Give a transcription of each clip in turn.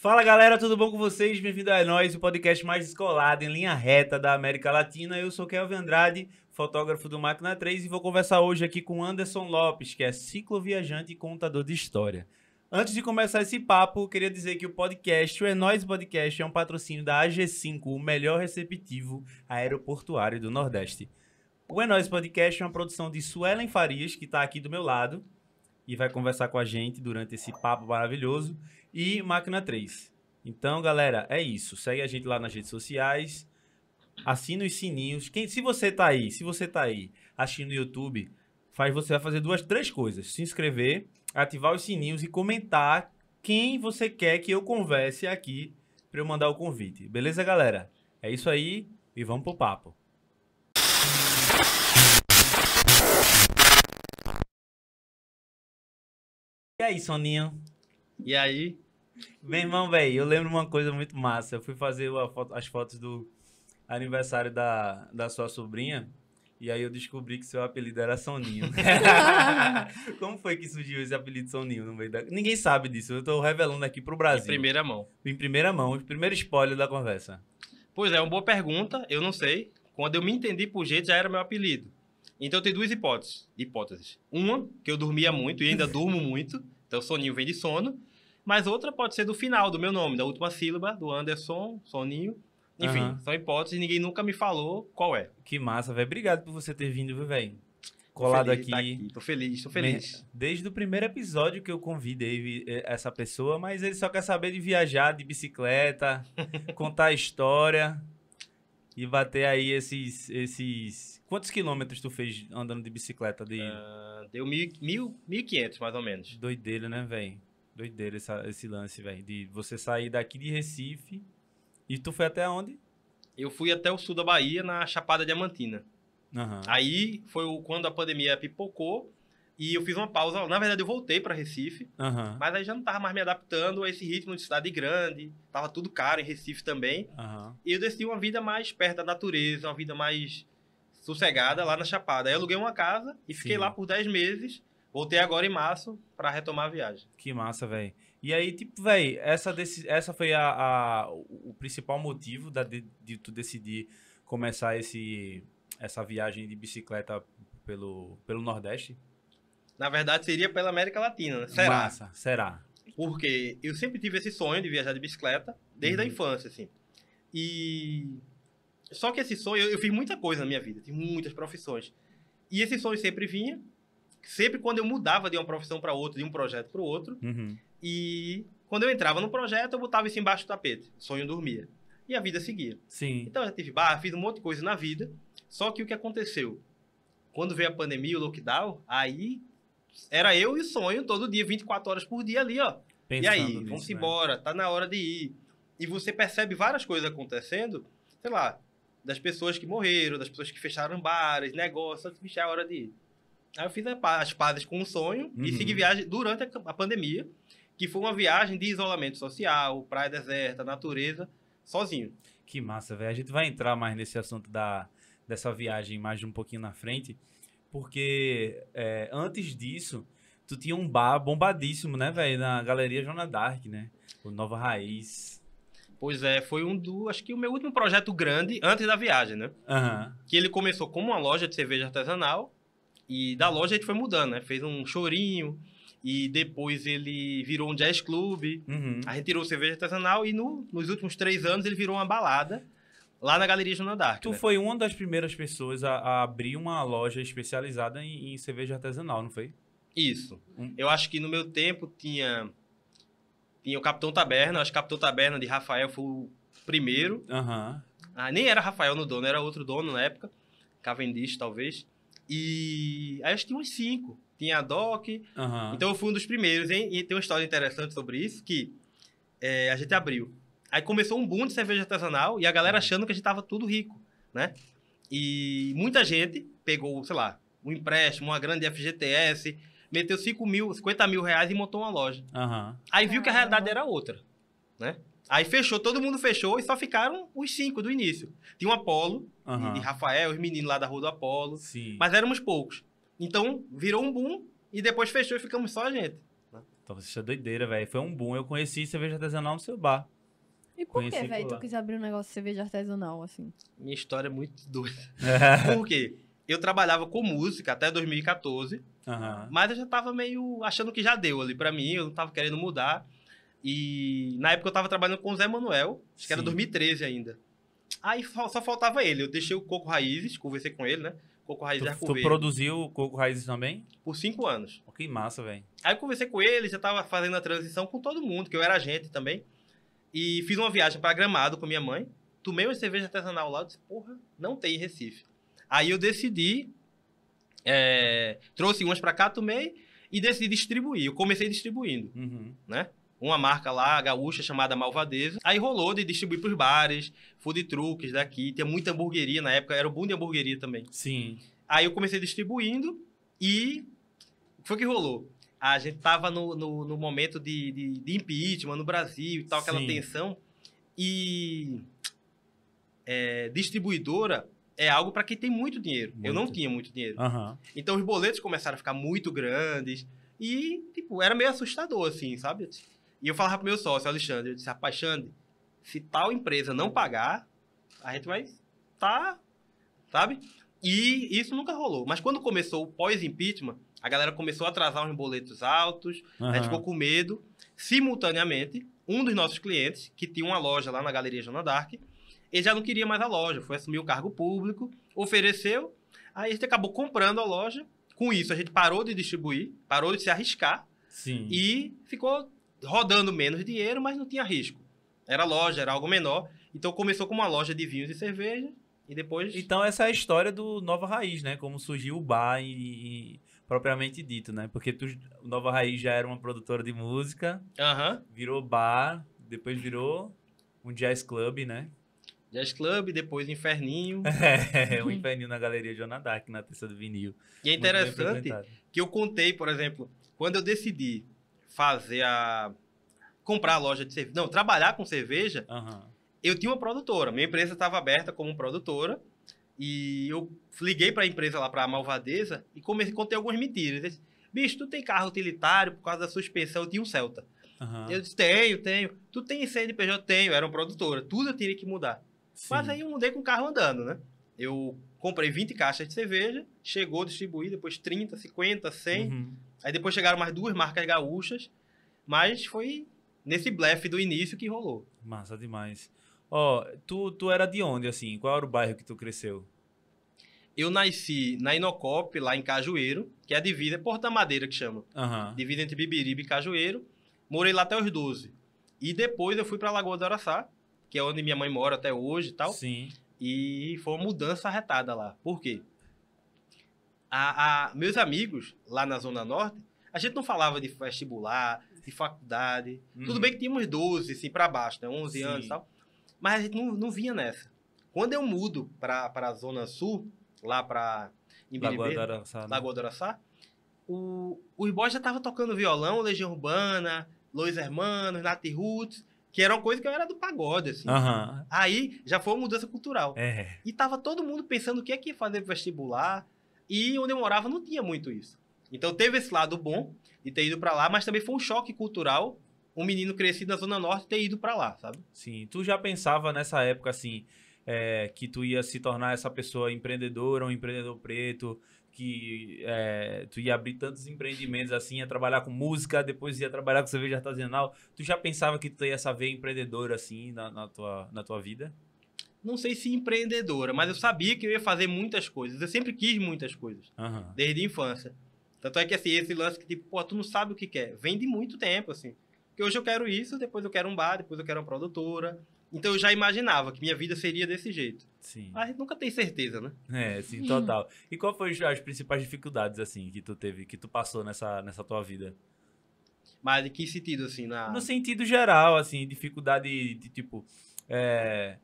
Fala galera, tudo bom com vocês? Bem-vindo a nós, o podcast mais descolado em linha reta da América Latina. Eu sou Kelvin Andrade, fotógrafo do Máquina 3 e vou conversar hoje aqui com Anderson Lopes, que é cicloviajante e contador de história. Antes de começar esse papo, queria dizer que o podcast, o É Nós Podcast, é um patrocínio da AG5, o melhor receptivo aeroportuário do Nordeste. O É Nós Podcast é uma produção de Suelen Farias, que está aqui do meu lado e vai conversar com a gente durante esse papo maravilhoso e Máquina 3. Então, galera, é isso. Segue a gente lá nas redes sociais. Assina os sininhos. Quem, se você tá aí, se você tá aí assistindo no YouTube, faz você vai fazer duas, três coisas: se inscrever, ativar os sininhos e comentar quem você quer que eu converse aqui para eu mandar o convite. Beleza, galera? É isso aí e vamos pro papo. E aí, soninha? E aí? Meu irmão, velho, eu lembro uma coisa muito massa. Eu fui fazer foto, as fotos do aniversário da, da sua sobrinha. E aí eu descobri que seu apelido era Soninho. Como foi que surgiu esse apelido Soninho no meio da... Ninguém sabe disso, eu tô revelando aqui pro Brasil. Em primeira mão. Em primeira mão, o primeiro spoiler da conversa. Pois é, uma boa pergunta, eu não sei. Quando eu me entendi por jeito, já era meu apelido. Então tem duas hipóteses. Hipóteses. Uma, que eu dormia muito e ainda durmo muito. Então, soninho vem de sono. Mas outra pode ser do final do meu nome, da última sílaba, do Anderson, soninho. Enfim, uhum. são hipóteses ninguém nunca me falou qual é. Que massa, velho. Obrigado por você ter vindo, velho. Colado aqui. Tá aqui. Tô feliz, tô feliz. Desde o primeiro episódio que eu convidei é, essa pessoa, mas ele só quer saber de viajar de bicicleta, contar a história e bater aí esses, esses Quantos quilômetros tu fez andando de bicicleta? De... Uh, deu mil, mil, 1.500, mais ou menos. Doideira, né, velho? Doideira essa, esse lance, velho. De você sair daqui de Recife. E tu foi até onde? Eu fui até o sul da Bahia, na Chapada Diamantina. Uhum. Aí foi quando a pandemia pipocou. E eu fiz uma pausa. Na verdade, eu voltei para Recife. Uhum. Mas aí já não tava mais me adaptando a esse ritmo de cidade grande. Tava tudo caro em Recife também. Uhum. E eu decidi uma vida mais perto da natureza, uma vida mais sossegada lá na Chapada. Aí aluguei uma casa e fiquei Sim. lá por 10 meses. Voltei agora em março para retomar a viagem. Que massa, velho. E aí, tipo, velho, essa, desse, essa foi a, a, o principal motivo da, de, de tu decidir começar esse, essa viagem de bicicleta pelo, pelo Nordeste? Na verdade, seria pela América Latina, né? Será? Massa, será. Porque eu sempre tive esse sonho de viajar de bicicleta, desde uhum. a infância, assim. E só que esse sonho, eu, eu fiz muita coisa na minha vida, tive muitas profissões. E esse sonho sempre vinha, sempre quando eu mudava de uma profissão para outra, de um projeto para o outro. Uhum. E quando eu entrava no projeto, eu botava isso embaixo do tapete. sonho dormia. E a vida seguia. Sim. Então eu tive barra, fiz um monte de coisa na vida. Só que o que aconteceu? Quando veio a pandemia, o lockdown, aí era eu e o sonho todo dia, 24 horas por dia ali, ó. Pensando e aí, vamos né? embora, né? tá na hora de ir. E você percebe várias coisas acontecendo, sei lá, das pessoas que morreram, das pessoas que fecharam bares, negócios, bicho, é hora de ir. Aí eu fiz as pazes com um sonho uhum. e segui viagem durante a pandemia, que foi uma viagem de isolamento social, praia deserta, natureza, sozinho. Que massa, velho. A gente vai entrar mais nesse assunto da, dessa viagem mais de um pouquinho na frente, porque é, antes disso, tu tinha um bar bombadíssimo, né, velho, na Galeria Jona Dark, né? O Nova Raiz. Pois é, foi um do. Acho que o meu último projeto grande antes da viagem, né? Uhum. Que ele começou como uma loja de cerveja artesanal. E da loja a gente foi mudando, né? Fez um chorinho. E depois ele virou um jazz club. Uhum. A gente tirou cerveja artesanal. E no, nos últimos três anos ele virou uma balada lá na Galeria Juna Dark. Tu né? foi uma das primeiras pessoas a, a abrir uma loja especializada em, em, cerveja artesanal, não foi? Isso. Hum. Eu acho que no meu tempo tinha tinha o Capitão Taberna, acho que Capitão Taberna de Rafael foi o primeiro. Uhum. Ah, nem era Rafael no dono, era outro dono na época. Cavendish, talvez. E aí acho que tinha uns cinco. Tinha a Doc. Uhum. Então eu fui um dos primeiros, hein? E tem uma história interessante sobre isso, que é, a gente abriu. Aí começou um boom de cerveja artesanal e a galera uhum. achando que a gente tava tudo rico, né? E muita gente pegou, sei lá, um empréstimo, uma grande FGTS, meteu 5 mil, 50 mil reais e montou uma loja. Uhum. Aí viu que a realidade era outra, né? Aí fechou, todo mundo fechou e só ficaram os cinco do início. Tinha o Apolo, uhum. de Rafael, os meninos lá da rua do Apolo. Sim. Mas éramos poucos. Então, virou um boom e depois fechou e ficamos só a gente. Né? Então, você é doideira, velho. Foi um boom. Eu conheci cerveja artesanal no seu bar. E por conheci que, velho, tu quis abrir um negócio de cerveja artesanal, assim? Minha história é muito doida. por quê? eu trabalhava com música até 2014, uhum. mas eu já tava meio achando que já deu ali para mim, eu não tava querendo mudar. E na época eu tava trabalhando com o Zé Manuel, acho Sim. que era 2013 ainda. Aí só faltava ele, eu deixei o Coco Raízes, conversei com ele, né? Coco Raízes tu, Arco Tu produziu o Coco Raízes também? Por cinco anos. Oh, que massa, velho. Aí eu conversei com ele, já tava fazendo a transição com todo mundo, que eu era agente também. E fiz uma viagem para Gramado com minha mãe, tomei uma cerveja artesanal lá, disse, porra, não tem em Recife. Aí eu decidi, é, trouxe umas para cá, tomei e decidi distribuir. Eu comecei distribuindo, uhum. né? Uma marca lá, gaúcha, chamada Malvadeza. Aí rolou de distribuir pros bares, food truques daqui. Tinha muita hamburgueria na época, era o boom de hamburgueria também. Sim. Aí eu comecei distribuindo e... Foi o que rolou a gente tava no, no, no momento de, de, de, impeachment no Brasil e tal, aquela Sim. tensão. E é, distribuidora é algo para quem tem muito dinheiro. Muito. Eu não tinha muito dinheiro. Uhum. Então os boletos começaram a ficar muito grandes. E, tipo, era meio assustador, assim, sabe? E eu falava pro meu sócio, Alexandre, eu disse, rapaz, Xande, se tal empresa não pagar, a gente vai tá, sabe? E isso nunca rolou. Mas quando começou o pós-impeachment, a galera começou a atrasar uns boletos altos, uhum. a gente ficou com medo. Simultaneamente, um dos nossos clientes, que tinha uma loja lá na Galeria Jona Dark, ele já não queria mais a loja, foi assumir o cargo público, ofereceu, aí a gente acabou comprando a loja. Com isso, a gente parou de distribuir, parou de se arriscar Sim. e ficou rodando menos dinheiro, mas não tinha risco. Era loja, era algo menor. Então começou com uma loja de vinhos e cerveja e depois. Então essa é a história do Nova Raiz, né? Como surgiu o bar e, e propriamente dito, né? Porque tu, Nova Raiz já era uma produtora de música, uhum. virou bar, depois virou um jazz club, né? Jazz Club, depois Inferninho. É, o uhum. Inferninho na Galeria de Jonadac, na terça do vinil. E é interessante que eu contei, por exemplo, quando eu decidi fazer a. comprar a loja de cerveja. Não, trabalhar com cerveja, uhum. eu tinha uma produtora. Minha empresa estava aberta como produtora. E eu liguei para a empresa lá, para a Malvadeza, e comecei, contei algumas mentiras. Disse, Bicho, tu tem carro utilitário por causa da suspensão? Eu tinha um Celta. Uhum. Eu disse, tenho, tenho. Tu tem CNPJ? Tenho, era uma produtora. Tudo eu tinha que mudar. Sim. Mas aí eu mudei com o carro andando, né? Eu comprei 20 caixas de cerveja, chegou, distribuir, depois 30, 50, 100. Uhum. Aí depois chegaram mais duas marcas gaúchas, mas foi nesse blefe do início que rolou. Massa demais. Ó, oh, tu, tu era de onde, assim? Qual era o bairro que tu cresceu? Eu nasci na Inocop, lá em Cajueiro, que é a divisa, é Porta Madeira que chama. Uhum. Divisa entre Bibiriba e Cajueiro. Morei lá até os 12. E depois eu fui para Lagoa do Araçá, que é onde minha mãe mora até hoje e tal. Sim. E foi uma mudança arretada lá. Por quê? A, a, meus amigos lá na Zona Norte, a gente não falava de vestibular, de faculdade. Uhum. Tudo bem que tínhamos 12, assim, para baixo, né? 11 Sim. anos e tal. Mas a gente não, não vinha nessa. Quando eu mudo para a Zona Sul, lá para Lagoa do Araçá, né? Lagoa o, os boys já estavam tocando violão, Legião Urbana, Lois Hermanos, Nath Roots. Que era uma coisa que eu era do pagode, assim. Uhum. Aí já foi uma mudança cultural. É. E tava todo mundo pensando o que é que ia fazer vestibular. E onde eu morava não tinha muito isso. Então teve esse lado bom de ter ido para lá, mas também foi um choque cultural um menino crescido na Zona Norte ter ido para lá, sabe? Sim. Tu já pensava nessa época, assim, é, que tu ia se tornar essa pessoa empreendedora, um empreendedor preto, que é, tu ia abrir tantos empreendimentos assim, ia trabalhar com música, depois ia trabalhar com cerveja artesanal. Tu já pensava que tu ia saber empreendedor empreendedora assim na, na, tua, na tua vida? Não sei se empreendedora, mas eu sabia que eu ia fazer muitas coisas. Eu sempre quis muitas coisas, uhum. desde a infância. Tanto é que assim, esse lance que tipo, pô, tu não sabe o que quer, vem de muito tempo, assim. Porque hoje eu quero isso, depois eu quero um bar, depois eu quero uma produtora, então eu já imaginava que minha vida seria desse jeito. Sim. Mas nunca tem certeza, né? É, sim, total. E qual foi as principais dificuldades assim que tu teve, que tu passou nessa, nessa tua vida? Mas em que sentido assim, na... No sentido geral, assim, dificuldade de tipo é...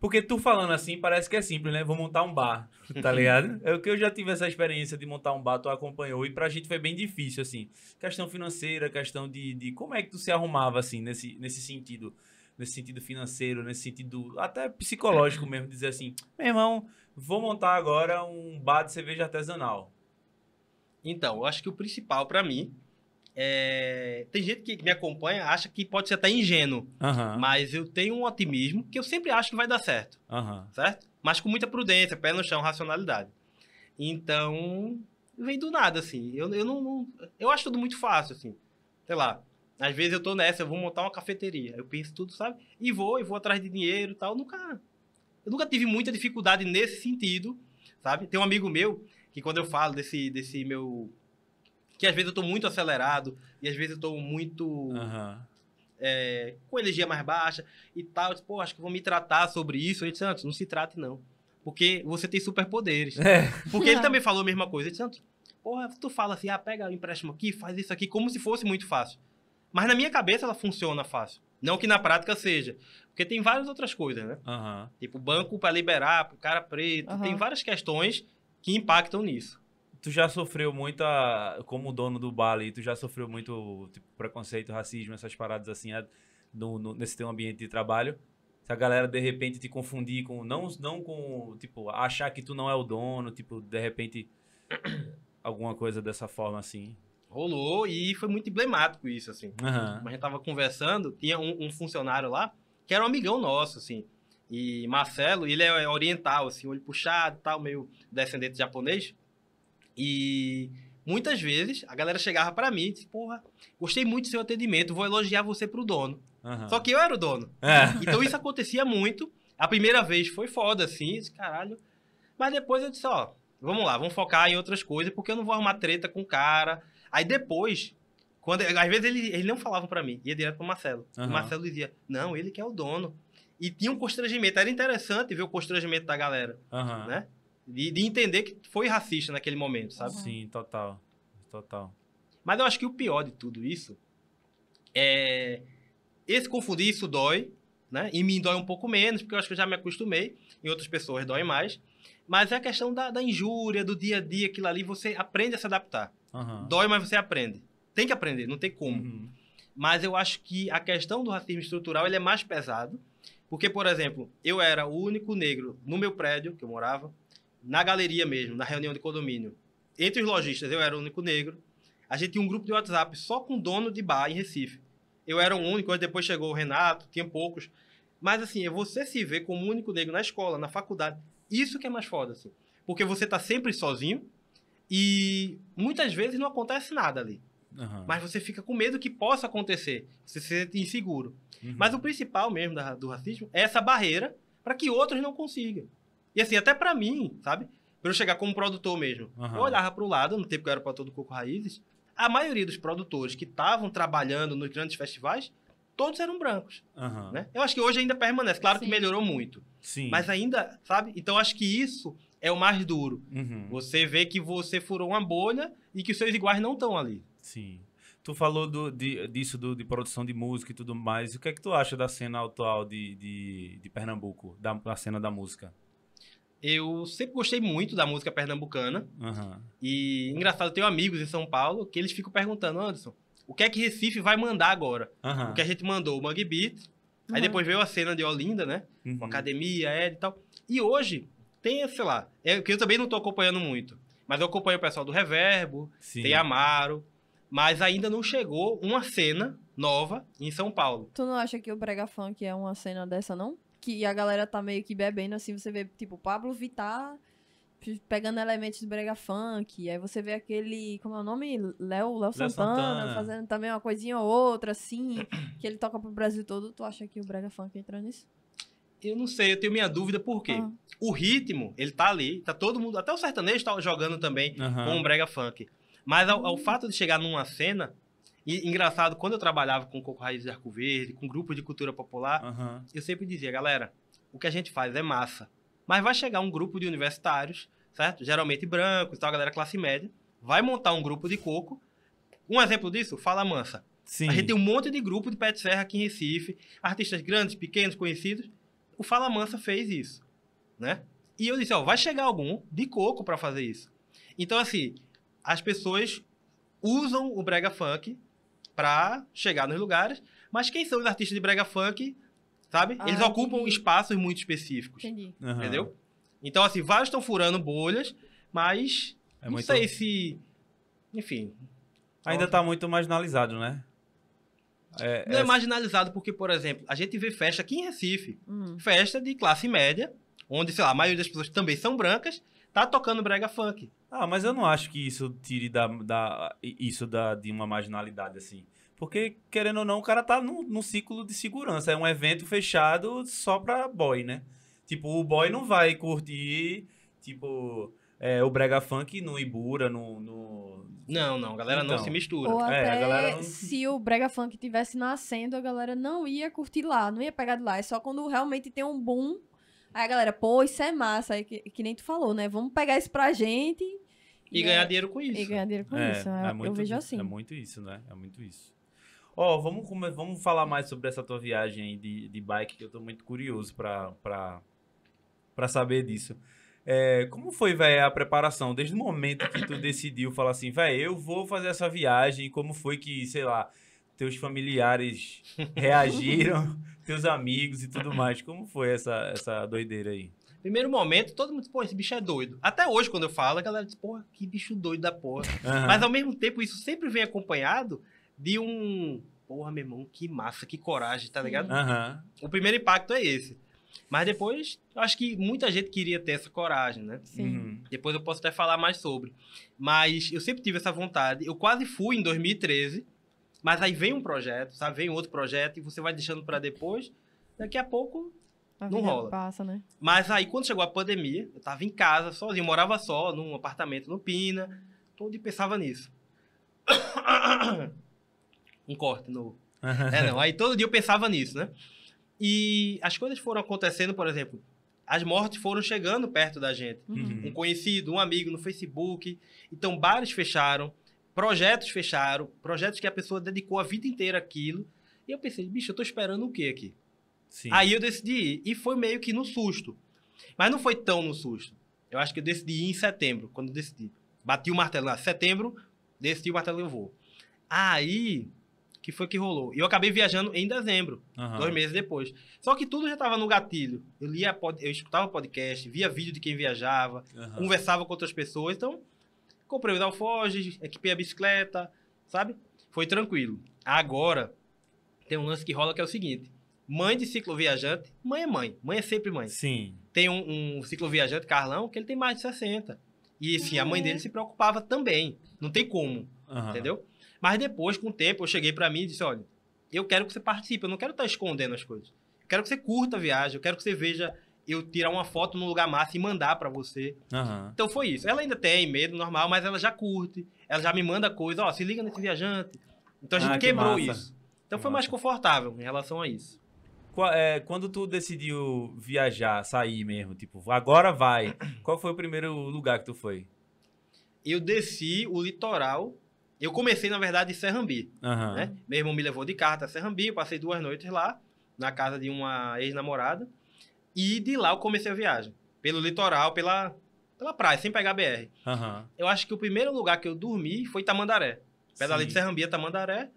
Porque tu falando assim parece que é simples, né? Vou montar um bar, tá ligado? é o que eu já tive essa experiência de montar um bar, tu acompanhou, e pra gente foi bem difícil, assim. Questão financeira, questão de, de como é que tu se arrumava, assim, nesse, nesse sentido nesse sentido financeiro, nesse sentido até psicológico mesmo, dizer assim, meu irmão, vou montar agora um bar de cerveja artesanal. Então, eu acho que o principal para mim é... Tem gente que me acompanha, acha que pode ser até ingênuo, uhum. mas eu tenho um otimismo que eu sempre acho que vai dar certo, uhum. certo? Mas com muita prudência, pé no chão, racionalidade. Então, vem do nada, assim. Eu, eu não, não, Eu acho tudo muito fácil, assim. Sei lá, às vezes eu tô nessa, eu vou montar uma cafeteria. Eu penso tudo, sabe? E vou, e vou atrás de dinheiro e tal. Eu nunca, eu nunca tive muita dificuldade nesse sentido, sabe? Tem um amigo meu que quando eu falo desse, desse meu... Que às vezes eu tô muito acelerado e às vezes eu tô muito... Uhum. É, com energia mais baixa e tal. Eu disse, pô, acho que vou me tratar sobre isso. Ele disse, Santos, não se trate não. Porque você tem superpoderes. É. Porque ele é. também falou a mesma coisa. Ele disse, Santos, porra, tu fala assim, ah, pega o empréstimo aqui, faz isso aqui, como se fosse muito fácil. Mas na minha cabeça ela funciona fácil. Não que na prática seja. Porque tem várias outras coisas, né? Uhum. Tipo, banco para liberar, pro cara preto. Uhum. Tem várias questões que impactam nisso. Tu já sofreu muita. Como dono do bar ali, tu já sofreu muito tipo, preconceito, racismo, essas paradas assim, no, no, nesse teu ambiente de trabalho? Se a galera de repente te confundir com. Não, não com. Tipo, achar que tu não é o dono, tipo, de repente. alguma coisa dessa forma assim. Rolou e foi muito emblemático isso, assim. Uhum. A gente tava conversando, tinha um, um, funcionário lá que era um amigão nosso, assim. E Marcelo, ele é oriental, assim, olho puxado tal, meio descendente de japonês. E muitas vezes a galera chegava para mim e disse, porra, gostei muito do seu atendimento, vou elogiar você pro dono. Uhum. Só que eu era o dono. É. Então isso acontecia muito. A primeira vez foi foda, assim, caralho. Mas depois eu disse, ó, vamos lá, vamos focar em outras coisas, porque eu não vou arrumar treta com o cara, Aí depois, quando, às vezes eles, não falavam para mim, ia direto pro Marcelo. Uhum. O Marcelo dizia, não, ele que é o dono. E tinha um constrangimento. Era interessante ver o constrangimento da galera, uhum. né? De, de, entender que foi racista naquele momento, sabe? Sim, total. Total. Mas eu acho que o pior de tudo isso é... Esse confundir, isso dói, né? Em mim dói um pouco menos, porque eu acho que eu já me acostumei. Em outras pessoas dói mais. Mas é a questão da, da injúria, do dia a dia, aquilo ali, você aprende a se adaptar. Uhum. Dói, mas você aprende. Tem que aprender, não tem como. Uhum. Mas eu acho que a questão do racismo estrutural ele é mais pesado, porque, por exemplo, eu era o único negro no meu prédio, que eu morava, na galeria mesmo, na reunião de condomínio. Entre os lojistas, eu era o único negro. A gente tinha um grupo de WhatsApp só com dono de bar em Recife. Eu era o único, depois chegou o Renato, tinha poucos. Mas assim, é você se ver como único negro na escola, na faculdade. Isso que é mais foda, assim. Porque você tá sempre sozinho, e muitas vezes não acontece nada ali. Uhum. Mas você fica com medo que possa acontecer. Você se sente inseguro. Uhum. Mas o principal mesmo da, do racismo é essa barreira para que outros não consigam. E assim, até para mim, sabe? Para eu chegar como produtor mesmo. Uhum. Eu olhava para o lado, no tempo que eu era produtor do Coco Raízes, a maioria dos produtores que estavam trabalhando nos grandes festivais, todos eram brancos. Né? Eu acho que hoje ainda permanece. Claro Sim. que melhorou muito. Sim. Mas ainda, sabe? Então acho que isso é o mais duro. Uhum. Você vê que você furou uma bolha e que os seus iguais não estão ali. Sim. Tu falou do, de, disso, do, de produção de música e tudo mais. O que é que tu acha da cena atual de, de, de Pernambuco, da, da, cena da música? Eu sempre gostei muito da música pernambucana. Uhum. E, engraçado, eu tenho amigos em São Paulo que eles ficam perguntando, Anderson, o que é que Recife vai mandar agora? Uhum. O que a gente mandou? O Mug Beat. Uhum. Aí depois veio a cena de Olinda, né? Com uhum. academia, Ed e tal. E hoje, tem, sei lá. É, que eu também não estou acompanhando muito. Mas eu acompanho o pessoal do Reverbo, Sim. tem Amaro. Mas ainda não chegou uma cena nova em São Paulo. Tu não acha que o Brega Funk é uma cena dessa, não? Que a galera tá meio que bebendo, assim, você vê, tipo, Pablo Vittar pegando elementos do brega funk, aí você vê aquele, como é o nome? Léo, Léo Santana, Santana, fazendo também uma coisinha ou outra assim, que ele toca pro Brasil todo, tu acha que o brega funk entra nisso? Eu não sei, eu tenho minha dúvida por quê. Ah. O ritmo, ele tá ali, tá todo mundo, até o sertanejo tá jogando também uhum. com o brega funk. Mas o fato de chegar numa cena, e engraçado, quando eu trabalhava com Coco Raiz de Arco Verde, com grupo de cultura popular, uhum. eu sempre dizia, galera, o que a gente faz é massa. Mas vai chegar um grupo de universitários, certo? Geralmente brancos, tal, galera classe média, vai montar um grupo de coco. Um exemplo disso, Fala Mansa. Sim. A gente tem um monte de grupo de pé de serra aqui em Recife, artistas grandes, pequenos, conhecidos, o Fala Mansa fez isso, né? E eu disse, ó, vai chegar algum de coco para fazer isso. Então, assim, as pessoas usam o brega funk para chegar nos lugares, mas quem são os artistas de brega funk, sabe? Ah, Eles ocupam entendi. espaços muito específicos. Entendi. Uhum. Entendeu? Então, assim, vários estão furando bolhas, mas é não muito... sei se... Enfim... Ainda está então, muito marginalizado, né? É, não é... é, marginalizado porque, por exemplo, a gente vê festa aqui em Recife, hum. festa de classe média, onde, sei lá, a maioria das pessoas também são brancas, tá tocando brega funk. Ah, mas eu não acho que isso tire da, da isso da, de uma marginalidade, assim. Porque, querendo ou não, o cara tá num, num ciclo de segurança. É um evento fechado só pra boy, né? Tipo, o boy não vai curtir, tipo, é, o brega funk no Ibura, no... no... Não, não, a galera então, não se mistura. Ou é, até é, galera não... se o brega funk tivesse nascendo, a galera não ia curtir lá, não ia pegar de lá. É só quando realmente tem um boom, aí a galera, pô, isso é massa, aí, que, que nem tu falou, né? Vamos pegar isso pra gente... E, e ganhar é, dinheiro com isso. E ganhar dinheiro com é, isso. Né? É, muito, eu vejo assim. É muito isso, né? É muito isso. Ó, oh, vamos, vamos falar mais sobre essa tua viagem de, de bike, que eu tô muito curioso pra, pra, pra saber disso. É, como foi, velho, a preparação? Desde o momento que tu decidiu falar assim, velho, eu vou fazer essa viagem, como foi que, sei lá, teus familiares reagiram, teus amigos e tudo mais? Como foi essa, essa doideira aí? Primeiro momento, todo mundo disse, pô, esse bicho é doido. Até hoje, quando eu falo, a galera diz, pô, que bicho doido da porra. Uhum. Mas ao mesmo tempo, isso sempre vem acompanhado de um. Porra, meu irmão, que massa, que coragem, tá ligado? Uhum. O primeiro impacto é esse. Mas depois, eu acho que muita gente queria ter essa coragem, né? Sim. Uhum. Depois eu posso até falar mais sobre. Mas eu sempre tive essa vontade. Eu quase fui em 2013, mas aí vem um projeto, sabe? Vem outro projeto e você vai deixando para depois. Daqui a pouco a não rola. Passa, né? Mas aí quando chegou a pandemia, eu tava em casa, sozinho, morava só, num apartamento no Pina, todo e pensava nisso. um corte novo é, não. Aí todo dia eu pensava nisso, né? E as coisas foram acontecendo, por exemplo, as mortes foram chegando perto da gente. Uhum. uhum. Um conhecido, um amigo no Facebook. Então, bares fecharam, projetos fecharam, projetos que a pessoa dedicou a vida inteira àquilo. E eu pensei, bicho, eu tô esperando o quê aqui? Sim. Aí eu decidi ir. E foi meio que no susto. Mas não foi tão no susto. Eu acho que eu decidi ir em setembro, quando eu decidi. Bati o martelo lá, setembro, decidi o martelo eu vou. Aí, que foi que rolou. E eu acabei viajando em dezembro, uhum. dois meses depois. Só que tudo já estava no gatilho. Eu lia, eu escutava podcast, via vídeo de quem viajava, uhum. conversava com outras pessoas. Então, comprei o alforjes, equipei a bicicleta, sabe? Foi tranquilo. Agora, tem um lance que rola que é o seguinte. Mãe de cicloviajante, mãe é mãe. Mãe é sempre mãe. Sim. Tem um, um cicloviajante, Carlão, que ele tem mais de 60. E, assim, uhum. a mãe uhum. dele se preocupava também. Não tem como, entendeu? Mas depois, com o tempo, eu cheguei para mim e disse: olha, eu quero que você participe, eu não quero estar escondendo as coisas. Eu quero que você curta a viagem, eu quero que você veja eu tirar uma foto num lugar massa e mandar para você. Uhum. Então foi isso. Ela ainda tem medo normal, mas ela já curte, ela já me manda coisa, ó, oh, se liga nesse viajante. Então a gente ah, que quebrou massa. isso. Então que foi massa. mais confortável em relação a isso. É, quando tu decidiu viajar, sair mesmo, tipo, agora vai, qual foi o primeiro lugar que tu foi? Eu desci o litoral eu comecei, na verdade, em Serrambi. Uhum. Né? Meu irmão me levou de carro até Serrambi, eu passei duas noites lá, na casa de uma ex-namorada. E de lá eu comecei a viagem. Pelo litoral, pela, pela praia, sem pegar BR. Uhum. Eu acho que o primeiro lugar que eu dormi foi Tamandaré. Pedalei de Serrambi a Tamandaré.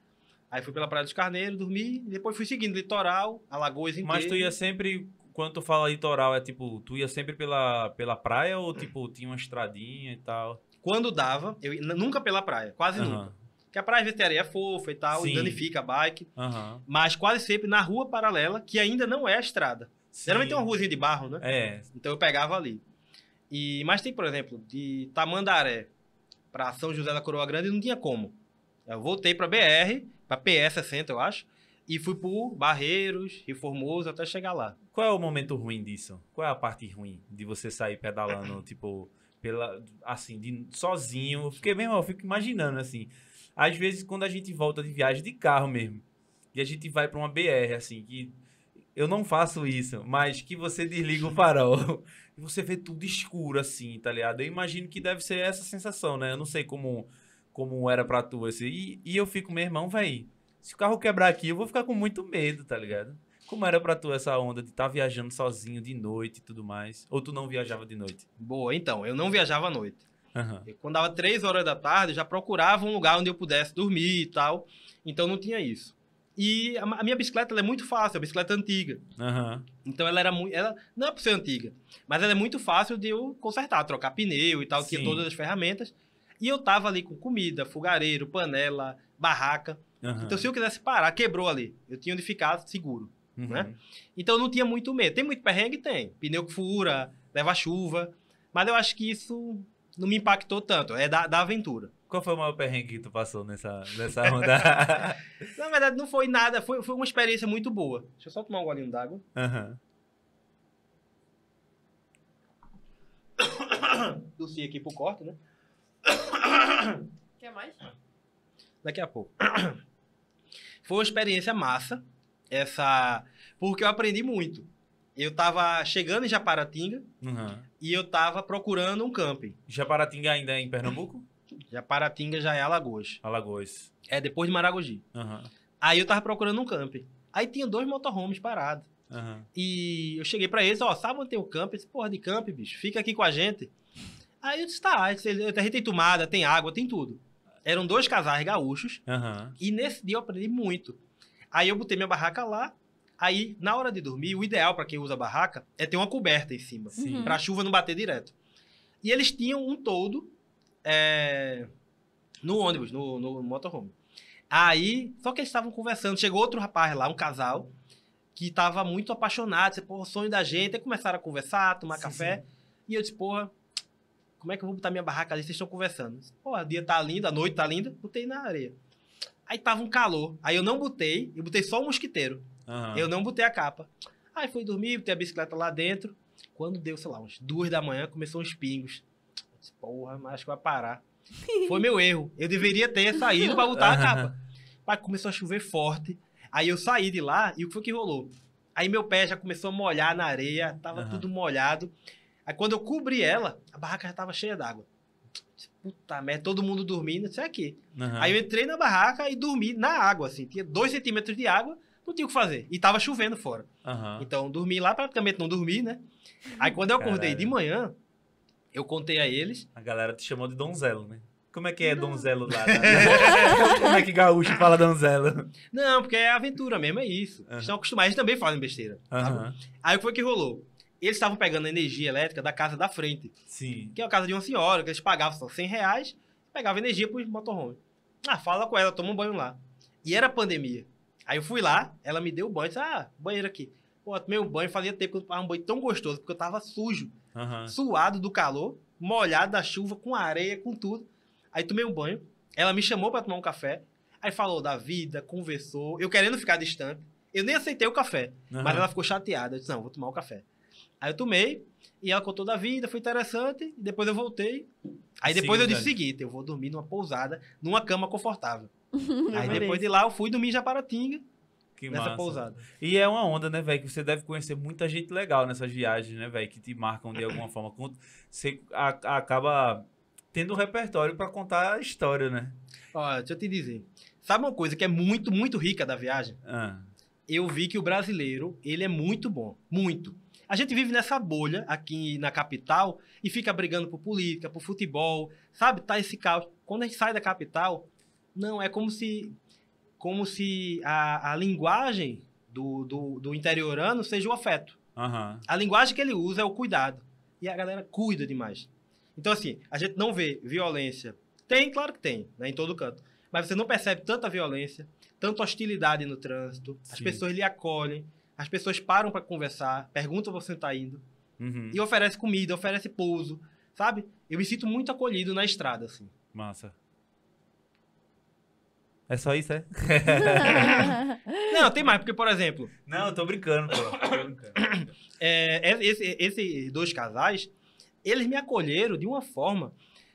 Aí fui pela Praia dos Carneiros, dormi. Depois fui seguindo litoral, Alagoas inteiro. Mas tu ia sempre quando tu fala litoral, é tipo, tu ia sempre pela, pela praia ou tipo, tinha uma estradinha e tal? Quando dava, eu nunca pela praia, quase uhum. nunca. Porque a praia às vezes tem areia fofa e tal, Sim. e danifica a bike. Uhum. Mas quase sempre na rua paralela, que ainda não é a estrada. Sim. Geralmente tem uma ruazinha de barro, né? É. Então eu pegava ali. E, mas tem, por exemplo, de Tamandaré para São José da Coroa Grande não tinha como. Eu voltei para BR, para PS60, eu acho, e fui por Barreiros, Rio Formoso até chegar lá. Qual é o momento ruim disso? Qual é a parte ruim de você sair pedalando, tipo, pela assim, de, sozinho. Eu fiquei mesmo, eu fico imaginando assim. Às vezes quando a gente volta de viagem de carro mesmo, e a gente vai para uma BR assim, que eu não faço isso, mas que você desliga o farol e você vê tudo escuro assim, tá ligado? Eu imagino que deve ser essa sensação, né? Eu não sei como como era para tu assim. E, e eu fico, meu irmão, velho, se o carro quebrar aqui, eu vou ficar com muito medo, tá ligado? Como era para tu essa onda de estar tá viajando sozinho de noite e tudo mais? Ou tu não viajava de noite? Boa, então, eu não viajava à noite. Uhum. Eu, quando dava três horas da tarde, já procurava um lugar onde eu pudesse dormir e tal. Então não tinha isso. E a, a minha bicicleta é muito fácil, é uma bicicleta antiga. Uhum. Então ela era muito. Ela, não é por ser antiga, mas ela é muito fácil de eu consertar, trocar pneu e tal, Sim. tinha todas as ferramentas. E eu tava ali com comida, fogareiro, panela, barraca. Uhum. Então, se eu quisesse parar, quebrou ali. Eu tinha onde ficar seguro. Né? uhum. né? Então não tinha muito medo. Tem muito perrengue? Tem. Pneu que fura, leva chuva. Mas eu acho que isso não me impactou tanto. É da, da aventura. Qual foi o maior perrengue que tu passou nessa, nessa rodada? Na verdade, não foi nada. Foi, foi uma experiência muito boa. Deixa eu só tomar um golinho d'água. doce Uhum. aqui pro corte, né? Quer mais? Daqui a pouco. Foi uma experiência massa, essa. Porque eu aprendi muito. Eu tava chegando em Japaratinga uhum. e eu tava procurando um camping. Japaratinga ainda é em Pernambuco? Japaratinga já é Alagoas. Alagoas. É, depois de Maragogi. Uhum. Aí eu tava procurando um camping. Aí tinha dois motorhomes parados. Uhum. E eu cheguei para eles, ó, sabe onde tem o camping? Esse porra de camping, bicho, fica aqui com a gente. Aí eu disse, tá, eu gente tem tomada, tem água, tem tudo. Eram dois casais gaúchos. E nesse dia eu aprendi muito. Aí eu botei minha barraca lá. Aí, na hora de dormir, o ideal para quem usa barraca é ter uma coberta em cima, uhum. para a chuva não bater direto. E eles tinham um todo é, no ônibus, no, no motorhome. Aí, só que eles estavam conversando, chegou outro rapaz lá, um casal, que estava muito apaixonado, disse, porra, sonho da gente. Aí começaram a conversar, tomar sim, café. Sim. E eu disse, porra, como é que eu vou botar minha barraca ali? Vocês estão conversando. porra, o dia tá lindo, a noite tá linda, botei na areia. Aí tava um calor. Aí eu não botei, eu botei só o um mosquiteiro. Uhum. Eu não botei a capa. Aí fui dormir, botei a bicicleta lá dentro. Quando deu, sei lá, umas duas da manhã, começou uns pingos. Eu disse, porra, mas acho que vai parar. Foi meu erro. Eu deveria ter saído pra botar a capa. Mas começou a chover forte. Aí eu saí de lá e o que foi que rolou? Aí meu pé já começou a molhar na areia, tava uhum. tudo molhado. Aí quando eu cobri ela, a barraca já tava cheia d'água. Puta merda, todo mundo dormindo, isso é aqui. Uhum. Aí eu entrei na barraca e dormi na água, assim. Tinha dois centímetros de água, não tinha o que fazer. E tava chovendo fora. Uhum. Então, dormi lá, praticamente não dormi, né? Aí quando eu Caralho. acordei de manhã, eu contei a eles. A galera te chamou de donzelo, né? Como é que é não. donzelo lá? Como é que gaúcho fala donzelo? Não, porque é aventura mesmo, é isso. Uhum. Estão acostumados, eles também fazem besteira. Uhum. Aí o que foi que rolou? eles estavam pegando a energia elétrica da casa da frente. Sim. Que é a casa de uma senhora, que eles pagavam só 100 reais, pegava energia os motorhome. Ah, fala com ela, toma um banho lá. E era pandemia. Aí eu fui lá, ela me deu o banho, disse, ah, banheiro aqui. Pô, tomei um banho, fazia tempo que eu tomava um banho tão gostoso, porque eu tava sujo, uhum. suado do calor, molhado da chuva, com areia, com tudo. Aí tomei um banho, ela me chamou para tomar um café, aí falou da vida, conversou, eu querendo ficar distante. Eu nem aceitei o café, uhum. mas ela ficou chateada. Eu disse, não, vou tomar o um café. Aí eu tomei, e ela contou da vida, foi interessante, depois eu voltei. Aí depois Sim, eu disse o seguinte, eu vou dormir numa pousada, numa cama confortável. aí depois de lá eu fui dormir em Japaratinga, que nessa massa. pousada. E é uma onda, né, velho? Que você deve conhecer muita gente legal nessas viagens, né, velho? Que te marcam de alguma forma. Você acaba tendo um repertório para contar a história, né? Olha, deixa eu te dizer. Sabe uma coisa que é muito, muito rica da viagem? Ah. Eu vi que o brasileiro, ele é muito bom. Muito. A gente vive nessa bolha aqui na capital e fica brigando por política, por futebol, sabe? Tá esse caos. Quando a gente sai da capital, não, é como se, como se a, a linguagem do, do, do interiorano seja o afeto. Uhum. A linguagem que ele usa é o cuidado. E a galera cuida demais. Então, assim, a gente não vê violência. Tem, claro que tem, né, em todo canto. Mas você não percebe tanta violência, tanta hostilidade no trânsito. Sim. As pessoas lhe acolhem. As pessoas param para conversar, perguntam você tá indo. Uhum. E oferece comida, oferece pouso, sabe? Eu me sinto muito acolhido na estrada, assim. Massa. É só isso, é? não, tem mais, porque, por exemplo. Não, eu tô brincando, pô. É, é, esse, esses dois casais, eles me acolheram de uma forma,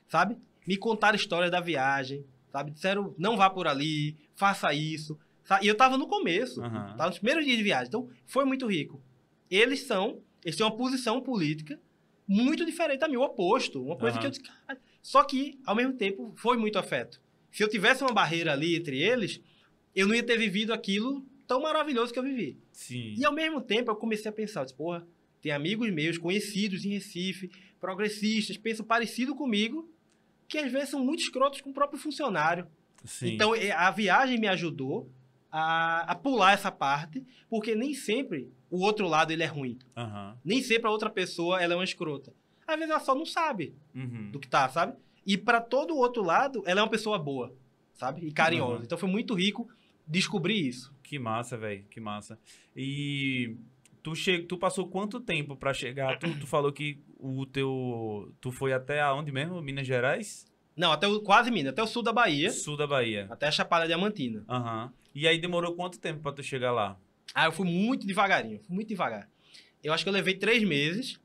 sabe? Me contaram histórias da viagem, sabe? Disseram, não vá por ali, faça isso. E eu tava no começo, uhum. tava nos primeiros dias de viagem. Então, foi muito rico. Eles são, eles têm uma posição política muito diferente da minha, o oposto. Uma coisa uhum. que eu Só que, ao mesmo tempo, foi muito afeto. Se eu tivesse uma barreira ali entre eles, eu não ia ter vivido aquilo tão maravilhoso que eu vivi. Sim. E ao mesmo tempo, eu comecei a pensar, tipo, porra, tem amigos meus, conhecidos em Recife, progressistas, pensam parecido comigo, que às vezes são muito escrotos com o próprio funcionário. Sim. Então, a viagem me ajudou a, a, pular essa parte, porque nem sempre o outro lado ele é ruim. Uhum. Nem sempre a outra pessoa ela é uma escrota. Às vezes ela só não sabe uhum. do que tá, sabe? E para todo o outro lado, ela é uma pessoa boa, sabe? E carinhosa. Uhum. Então foi muito rico descobrir isso. Que massa, velho, que massa. E tu, che... tu passou quanto tempo para chegar? Tu, tu falou que o teu tu foi até aonde mesmo? Minas Gerais? Não, até o, quase Minas, até o sul da Bahia. Sul da Bahia. Até a Chapada Diamantina. Aham. Uhum. E aí demorou quanto tempo para tu chegar lá? Ah, eu fui muito devagarinho, fui muito devagar. Eu acho que eu levei três meses.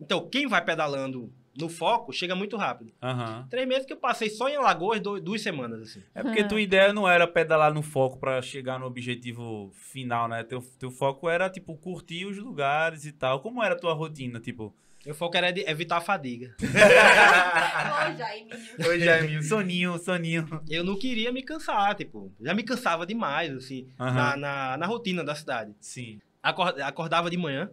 Então, quem vai pedalando no foco, chega muito rápido. Uhum. Três meses que eu passei só em Alagoas, dois, duas semanas, assim. É porque é. tua ideia não era pedalar no foco para chegar no objetivo final, né? Teu, teu foco era, tipo, curtir os lugares e tal. Como era a tua rotina, tipo... Meu foco era evitar a fadiga. Oi, Jaiminho. Oi, Jaiminho. Soninho, soninho. Eu não queria me cansar, tipo. Já me cansava demais, assim, uhum. na, na, na rotina da cidade. Sim. Acordava de manhã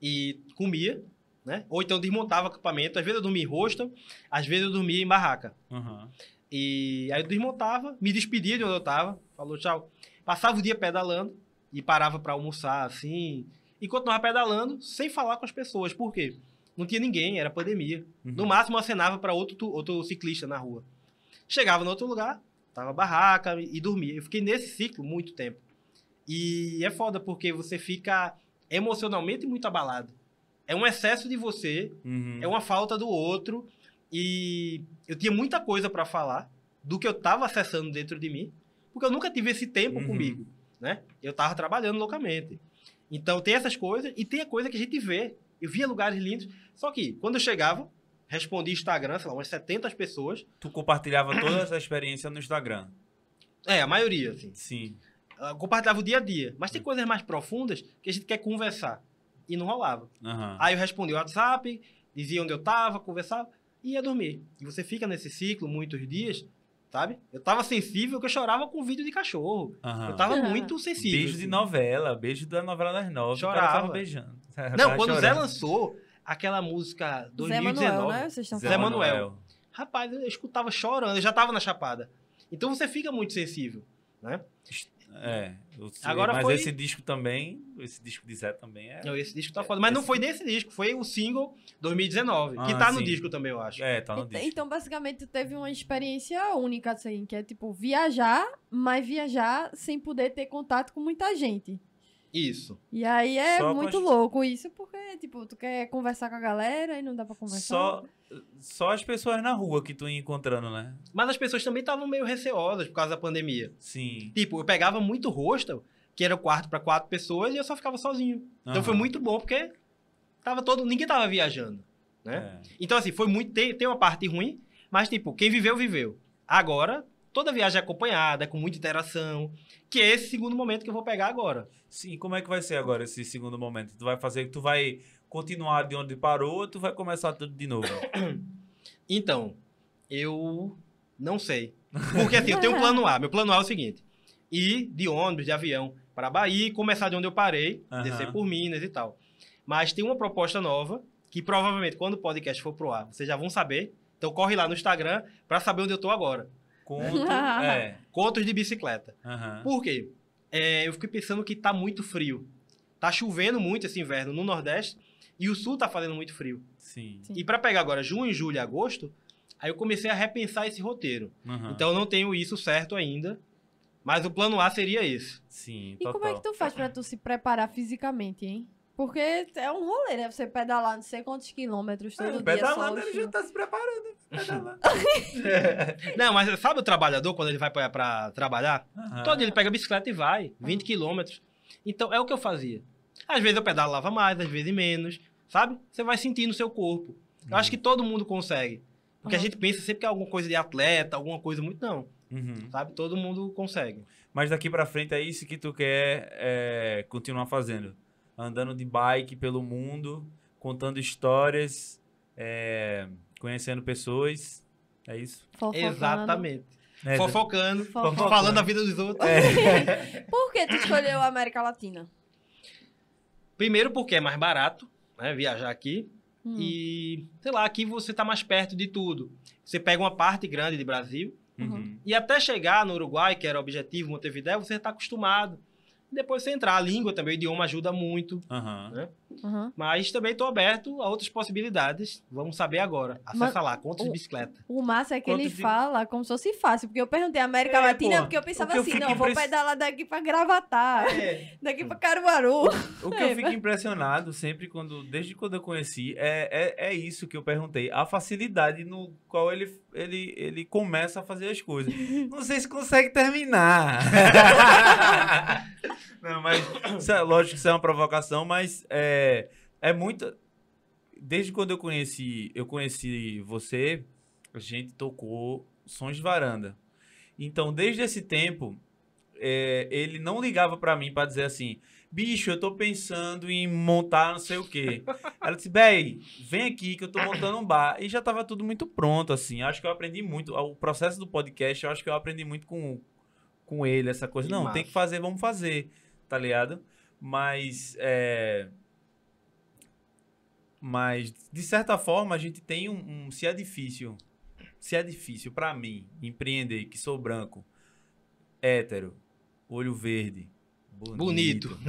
e comia né? Ou então desmontava acampamento. Às vezes eu dormia em rosto, às vezes eu dormia em barraca. Uhum. E aí eu desmontava, me despedia de onde eu tava, falou tchau. Passava o dia pedalando e parava para almoçar, assim. E continuava pedalando sem falar com as pessoas. Por quê? Não tinha ninguém, era pandemia. Uhum. No máximo, acenava para outro, outro ciclista na rua. Chegava no outro lugar, tava barraca e dormia. Eu fiquei nesse ciclo muito tempo. E é foda porque você fica emocionalmente muito abalado. É um excesso de você, uhum. é uma falta do outro. E eu tinha muita coisa para falar do que eu estava acessando dentro de mim, porque eu nunca tive esse tempo uhum. comigo, né? Eu estava trabalhando loucamente. Então tem essas coisas e tem a coisa que a gente vê. Eu via lugares lindos, só que quando eu chegava, respondia Instagram, sei lá, umas 70 pessoas. Tu compartilhava toda essa experiência no Instagram? É, a maioria, assim. Sim. Eu ah, compartilhava o dia a dia. Mas tem hum. coisas mais profundas que a gente quer conversar e não rolava. Uhum. Aí eu respondia o WhatsApp, dizia onde eu tava, conversava e ia dormir. E você fica nesse ciclo muitos dias, sabe? Eu tava sensível que eu chorava com vídeo de cachorro. Uhum. Eu tava muito sensível. Beijo assim. de novela, beijo da novela das nove. Chorava. tava beijando. Não, quando o Zé lançou aquela música 2019. Zé Manuel, né? Vocês estão Zé Manuel. Rapaz, eu escutava chorando, eu já tava na chapada. Então você fica muito sensível, né? É. Né? Agora mas foi... esse disco também, esse disco de Zé também é. Não, esse disco tá é, foda. Mas esse... não foi nesse disco, foi o single 2019, ah, que tá sim. no disco também, eu acho. É, tá no então, disco. Então, basicamente, tu teve uma experiência única, assim, que é tipo viajar, mas viajar sem poder ter contato com muita gente. Isso. E aí é só muito louco isso, porque, tipo, tu quer conversar com a galera e não dá pra conversar. Só, só as pessoas na rua que tu ia encontrando, né? Mas as pessoas também estavam meio receosas por causa da pandemia. Sim. Tipo, eu pegava muito hostel, que era o quarto para quatro pessoas, e eu só ficava sozinho. Uhum. Então foi muito bom, porque tava todo... ninguém tava viajando, né? É. Então, assim, foi muito... Tem, tem uma parte ruim, mas, tipo, quem viveu, viveu. Agora, toda viagem é acompanhada, é com muita interação, que é esse segundo momento que eu vou pegar agora. Sim, como é que vai ser agora esse segundo momento? Tu vai fazer, tu vai continuar de onde parou ou tu vai começar tudo de novo? então, eu não sei. Porque assim, eu tenho um plano A. Meu plano A é o seguinte: ir de ônibus, de avião para Bahia, começar de onde eu parei, uhum. descer por Minas e tal. Mas tem uma proposta nova que provavelmente quando o podcast for pro ar, vocês já vão saber. Então corre lá no Instagram para saber onde eu tô agora. Conto, é. Contos de bicicleta. Uhum. Por quê? É, eu fiquei pensando que tá muito frio. Tá chovendo muito esse inverno no Nordeste e o Sul tá fazendo muito frio. Sim. Sim. E para pegar agora junho, julho e agosto, aí eu comecei a repensar esse roteiro. Uhum. Então eu não tenho isso certo ainda. Mas o plano A seria esse. Sim, E como é que tu faz para tu se preparar fisicamente, hein? Porque é um rolê, né? Você pedalar não sei quantos quilômetros todo é, dia. Pedalando, né? ele já assim. tá se preparando. é. não, mas sabe o trabalhador, quando ele vai pra, pra trabalhar? Uhum. Todo dia ele pega a bicicleta e vai, 20 hum. quilômetros. Então, é o que eu fazia. Às vezes eu pedalava mais, às vezes menos, sabe? Você vai sentir no seu corpo. Uhum. Eu acho uhum. que todo mundo consegue. Porque a gente pensa sempre que é alguma coisa de atleta, alguma coisa muito... Não. Uhum. Sabe? Todo mundo consegue. Mas daqui para frente é isso que tu quer é, continuar fazendo andando de bike pelo mundo, contando histórias, é, conhecendo pessoas. É isso? Fofocando. Exatamente. É, fofocando, fofocando, falando a vida dos outros. É. Por que tu escolheu a América Latina? Primeiro porque é mais barato, né, viajar aqui. Hum. E, sei lá, aqui você está mais perto de tudo. Você pega uma parte grande de Brasil, Uhum. uhum. E até chegar no Uruguai, que era o objetivo Montevideo, você está acostumado. Depois você entrar. A língua também, o idioma ajuda muito. Uhum. Né? Uhum. Mas também estou aberto a outras possibilidades. Vamos saber agora. Acessa Mas, lá, conta de bicicleta. O massa é que ele de... fala como se fosse fácil, porque eu perguntei América é, Latina, porra, porque eu pensava eu assim, não, impress... vou pedalar daqui para Gravatar, é. daqui para Caruaru. O, que eu fico impressionado sempre, quando desde quando eu conheci, é, é, é isso que eu perguntei. A facilidade no qual ele, ele, ele começa a fazer as coisas. Não sei se consegue terminar. não, mas, é, lógico que isso é uma provocação, mas... É, é, é muito. Desde quando eu conheci, eu conheci você, a gente tocou sons de varanda. Então, desde esse tempo, é, ele não ligava para mim para dizer assim, bicho, eu tô pensando em montar não sei o quê. Ela disse, bem, vem aqui que eu tô montando um bar. E já tava tudo muito pronto, assim. Acho que eu aprendi muito. O processo do podcast, eu acho que eu aprendi muito com, com ele, essa coisa. Que não, massa. tem que fazer, vamos fazer, tá ligado? Mas é, mas, de certa forma, a gente tem um. um se é difícil. Se é difícil para mim empreender que sou branco, hétero, olho verde, bonito. bonito.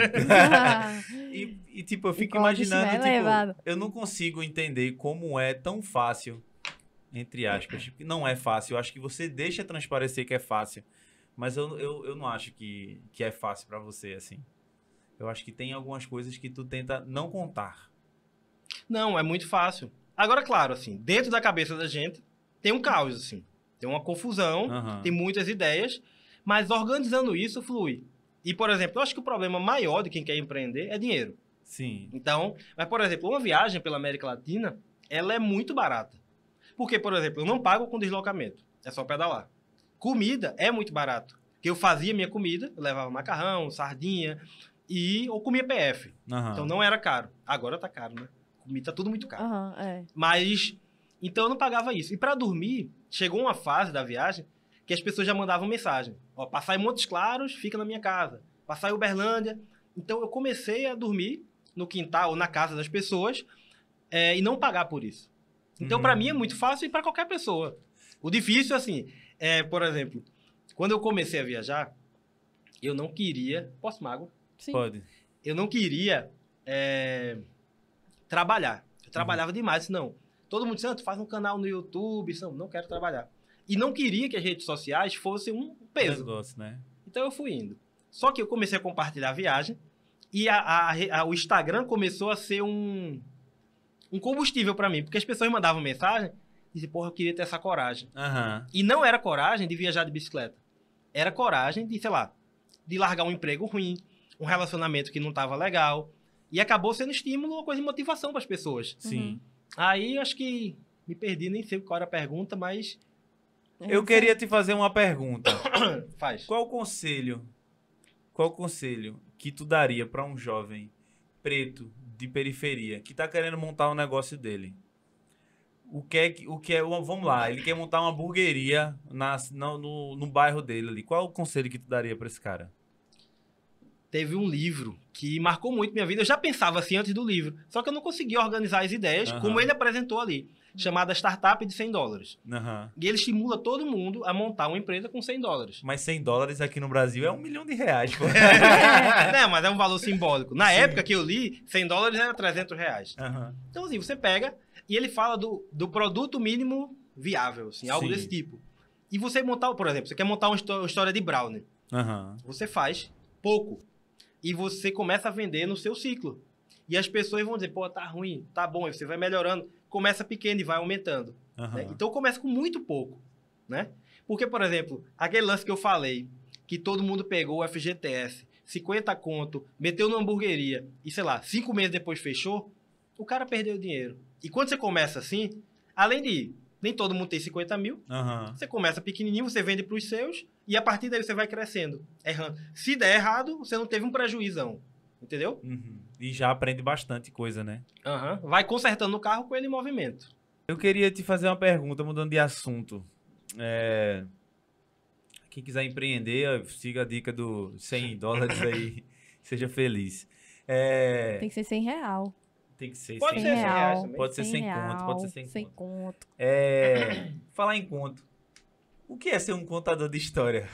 e, e, tipo, eu fico imaginando, é tipo, eu não consigo entender como é tão fácil, entre aspas, tipo, não é fácil. Eu acho que você deixa transparecer que é fácil, mas eu, eu, eu não acho que, que é fácil para você, assim. Eu acho que tem algumas coisas que tu tenta não contar. Não, é muito fácil. Agora, claro, assim, dentro da cabeça da gente tem um caos, assim. Tem uma confusão, uhum. tem muitas ideias, mas organizando isso flui. E, por exemplo, eu acho que o problema maior de quem quer empreender é dinheiro. Sim. Então, mas, por exemplo, uma viagem pela América Latina, ela é muito barata. Porque, por exemplo, eu não pago com deslocamento, é só pedalar. Comida é muito barato. Porque eu fazia minha comida, eu levava macarrão, sardinha, e ou comia PF. Uhum. Então não era caro. Agora tá caro, né? comida, tá tudo muito caro. Uhum, é. Mas, então eu não pagava isso. E para dormir, chegou uma fase da viagem que as pessoas já mandavam mensagem. Ó, passar em Montes Claros, fica na minha casa. Passar em Uberlândia. Então eu comecei a dormir no quintal ou na casa das pessoas é, e não pagar por isso. Então, uhum. para mim é muito fácil e para qualquer pessoa. O difícil, assim, é, por exemplo, quando eu comecei a viajar, eu não queria. Posso mago, Sim. Pode. Eu não queria é, trabalhar. Eu uhum. trabalhava uhum. demais, não. Todo mundo dizendo, faz um canal no YouTube, não, não quero trabalhar. E não queria que as redes sociais fossem um peso. negócio, né? Então eu fui indo. Só que eu comecei a compartilhar a viagem e a, a, a, o Instagram começou a ser um, um combustível para mim, porque as pessoas mandavam mensagem e diziam, porra, eu queria ter essa coragem. Uhum. E não era coragem de viajar de bicicleta. Era coragem de, sei lá, de largar um emprego ruim, um relacionamento que não estava legal, e acabou sendo estímulo, uma coisa de motivação para as pessoas. Sim. Uhum. Aí acho que me perdi, nem sei qual era a pergunta, mas. É, eu queria te fazer uma pergunta. Faz. Qual o conselho? Qual o conselho que tu daria para um jovem preto de periferia que está querendo montar um negócio dele? O que é o que é, vamos lá, ele quer montar uma burgueria na, no, no, no bairro dele ali. Qual o conselho que tu daria para esse cara? teve um livro que marcou muito minha vida. Eu já pensava assim antes do livro, só que eu não conseguia organizar as ideias uhum. como ele apresentou ali, chamada Startup de 100 dólares. Uhum. E ele estimula todo mundo a montar uma empresa com 100 dólares. Mas 100 dólares aqui no Brasil é um milhão de reais. Pô. é, mas é um valor simbólico. Na Sim. época que eu li, 100 dólares era 300 reais. Uhum. Então, assim, você pega e ele fala do, do produto mínimo viável, assim, algo Sim. desse tipo. E você montar, por exemplo, você quer montar uma história de brownie. Você faz pouco e você começa a vender no seu ciclo. E as pessoas vão dizer, pô, tá ruim, tá bom, aí você vai melhorando. Começa pequeno e vai aumentando. Uhum. Né? Então começa com muito pouco, né? Porque, por exemplo, aquele lance que eu falei, que todo mundo pegou o FGTS, 50 conto, meteu na hamburgueria e, sei lá, cinco meses depois fechou, o cara perdeu o dinheiro. E quando você começa assim, além de nem todo mundo tem 50 mil. Uhum. Você começa pequenininho, você vende para os seus e a partir daí você vai crescendo, errando. Se der errado, você não teve um prejuízo, entendeu? Uhum. E já aprende bastante coisa, né? Uhum. Vai consertando o carro com ele em movimento. Eu queria te fazer uma pergunta, mudando de assunto. É... Quem quiser empreender, siga a dica do 100 dólares aí, seja feliz. É... Tem que ser 100 real tem que ser pode 100 ser reais. Também. Pode ser 100, real, conto, pode ser 100, 100 conto. conto. É, falar em conto. O que é ser um contador de história?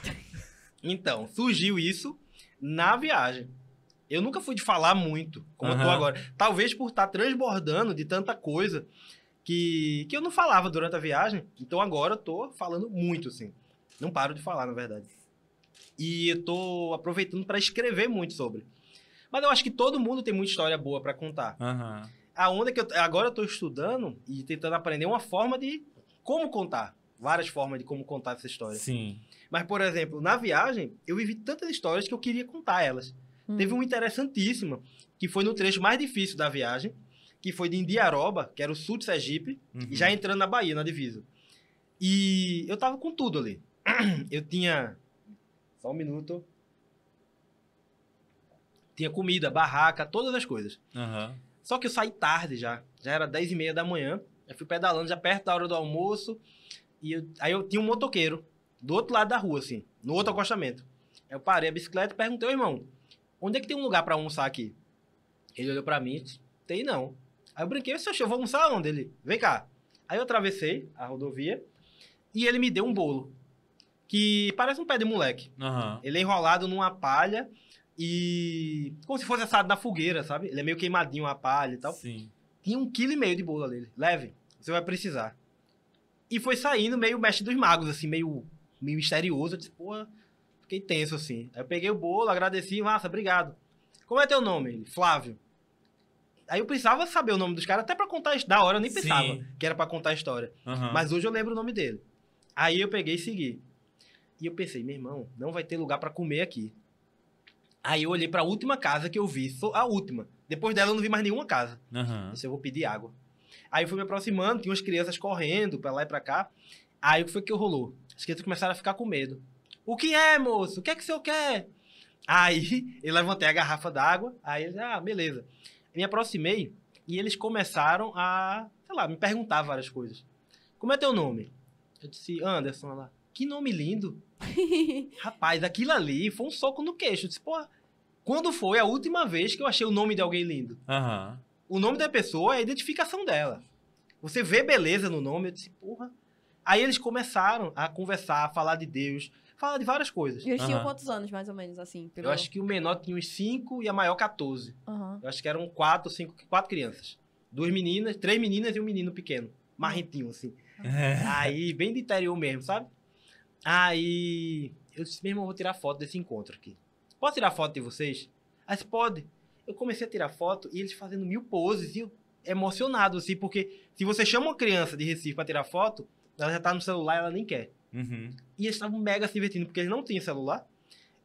Então, surgiu isso na viagem. Eu nunca fui de falar muito, como uhum. eu tô agora. Talvez por estar tá transbordando de tanta coisa que, que eu não falava durante a viagem. Então agora eu tô falando muito, assim. Não paro de falar, na verdade. E eu tô aproveitando para escrever muito sobre. Mas eu acho que todo mundo tem muita história boa para contar. Uhum. A onda que eu, agora eu tô estudando e tentando aprender uma forma de como contar. Várias formas de como contar essa história. Sim. Mas, por exemplo, na viagem, eu vivi tantas histórias que eu queria contar elas. Hum. Teve uma interessantíssima, que foi no trecho mais difícil da viagem, que foi de Indiaroba, que era o sul de Sergipe, uhum. já entrando na Bahia, na divisa. E eu tava com tudo ali. Eu tinha. Só um minuto. Tinha comida, barraca, todas as coisas. Uhum. Só que eu saí tarde já. Já era 10 e meia da manhã. Eu fui pedalando já perto da hora do almoço. E eu, aí eu tinha um motoqueiro do outro lado da rua, assim, no outro acostamento. Eu parei a bicicleta e perguntei ao irmão: onde é que tem um lugar para almoçar aqui? Ele olhou para mim e disse: tem não. Aí eu brinquei: seu eu vou almoçar onde? Ele: vem cá. Aí eu atravessei a rodovia e ele me deu um bolo que parece um pé de moleque. Uhum. Ele é enrolado numa palha e. Como se fosse assado na fogueira, sabe? Ele é meio queimadinho a palha e tal. Sim. Tinha um quilo e meio de bolo dele. Leve, você vai precisar. E foi saindo meio mestre dos magos, assim, meio, meio misterioso. Eu disse, porra, fiquei tenso assim. Aí eu peguei o bolo, agradeci, massa, obrigado. Como é teu nome? Ele, Flávio. Aí eu precisava saber o nome dos caras, até pra contar da hora eu nem pensava Sim. que era para contar a história. Uhum. Mas hoje eu lembro o nome dele. Aí eu peguei e segui. E eu pensei, meu irmão, não vai ter lugar para comer aqui. Aí eu olhei para a última casa que eu vi, a última. Depois dela eu não vi mais nenhuma casa. Uhum. Disse, eu vou pedir água. Aí eu fui me aproximando, tinha umas crianças correndo para lá e para cá. Aí o que foi que rolou? As crianças começaram a ficar com medo. O que é, moço? O que é que o senhor quer? Aí eu levantei a garrafa d'água, aí eles, ah, beleza. Me aproximei e eles começaram a, sei lá, me perguntar várias coisas. Como é teu nome? Eu disse, Anderson, lá que nome lindo. Rapaz, aquilo ali foi um soco no queixo. Eu disse, porra, quando foi a última vez que eu achei o nome de alguém lindo? Uhum. O nome da pessoa é a identificação dela. Você vê beleza no nome, eu disse, porra. Aí eles começaram a conversar, a falar de Deus, falar de várias coisas. E eles tinham uhum. quantos anos, mais ou menos, assim? Pelo... Eu acho que o menor tinha uns 5 e a maior 14. Uhum. Eu acho que eram quatro, cinco, quatro crianças. Duas meninas, três meninas e um menino pequeno. Uhum. Marrentinho, assim. É. Aí, bem de interior mesmo, sabe? Aí ah, eu disse, meu irmão, vou tirar foto desse encontro aqui. Posso tirar foto de vocês? Aí disse, pode. Eu comecei a tirar foto e eles fazendo mil poses e eu emocionado, assim, porque se você chama uma criança de Recife pra tirar foto, ela já tá no celular e ela nem quer. Uhum. E eles estavam mega se divertindo, porque eles não tinham celular,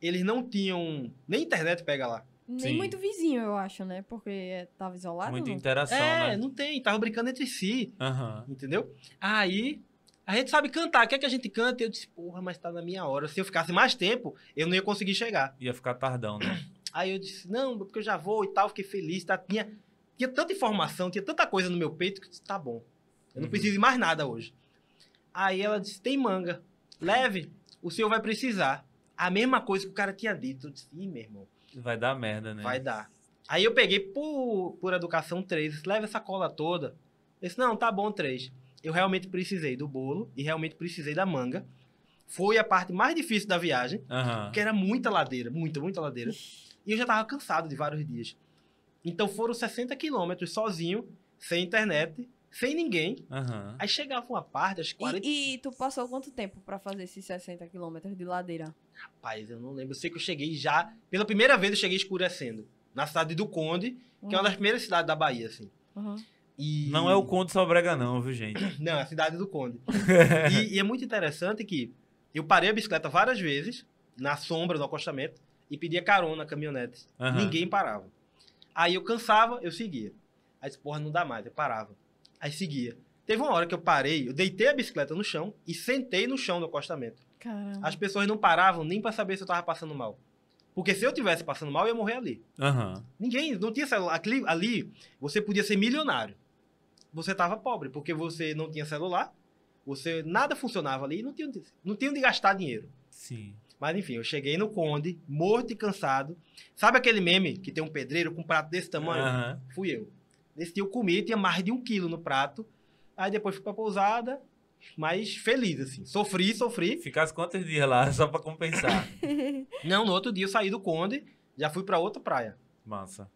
eles não tinham nem internet pega lá. Nem Sim. muito vizinho, eu acho, né? Porque é, tava isolado. Muita interação, é, né? não tem. Tava brincando entre si. Uhum. Entendeu? Aí a gente sabe cantar, quer é que a gente cante? Eu disse, porra, mas tá na minha hora. Se eu ficasse mais tempo, eu não ia conseguir chegar. Ia ficar tardão, né? Aí eu disse, não, porque eu já vou e tal, fiquei feliz. Tá? Tinha, tinha tanta informação, tinha tanta coisa no meu peito que eu disse, tá bom. Eu não uhum. preciso de mais nada hoje. Aí ela disse, tem manga. Leve, o senhor vai precisar. A mesma coisa que o cara tinha dito. Eu disse, ih, meu irmão. Vai dar merda, né? Vai dar. Aí eu peguei por, por educação três, leva essa cola toda. Eu disse, não, tá bom, três eu realmente precisei do bolo e realmente precisei da manga. Foi a parte mais difícil da viagem, uhum. porque era muita ladeira, muita, muita ladeira. E eu já tava cansado de vários dias. Então foram 60 quilômetros sozinho, sem internet, sem ninguém. Uhum. Aí chegava uma parte, que 40... E, e tu passou quanto tempo para fazer esses 60 quilômetros de ladeira? Rapaz, eu não lembro. Eu sei que eu cheguei já... Pela primeira vez eu cheguei escurecendo. Na cidade do Conde, uhum. que é uma uhum. das primeiras cidades da Bahia, assim. Uhum. E... Não é o Conde Sobrega, não, viu, gente? Não, é a cidade do Conde. e, e, é muito interessante que eu parei a bicicleta várias vezes, na sombra do acostamento, e pedia carona, caminhonete. Uhum. Ninguém parava. Aí eu cansava, eu seguia. Aí disse, porra, não dá mais, eu parava. Aí seguia. Teve uma hora que eu parei, eu deitei a bicicleta no chão e sentei no chão do acostamento. Caramba. As pessoas não paravam nem para saber se eu tava passando mal. Porque se eu tivesse passando mal, eu ia morrer ali. Uhum. Ninguém, não tinha celular. Ali, ali, você podia ser milionário você estava pobre, porque você não tinha celular, você nada funcionava ali, não tinha, não tinha onde gastar dinheiro. Sim. Mas enfim, eu cheguei no Conde, morto e cansado. Sabe aquele meme que tem um pedreiro com um prato desse tamanho? Uhum. Fui eu. Nesse dia eu comi, tinha mais de um quilo no prato. Aí depois fui pra pousada, mas feliz, assim. Sofri, sofri. Ficasse quantos dias lá, só pra compensar? Não, no outro dia eu saí do Conde, já fui pra outra praia. Massa.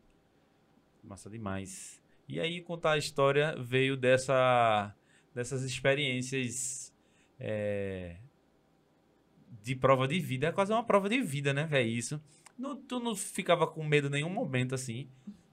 Massa demais. E aí contar a história veio dessa, dessas experiências é, de prova de vida. É quase uma prova de vida, né, velho? Isso. Não, tu não ficava com medo em nenhum momento, assim.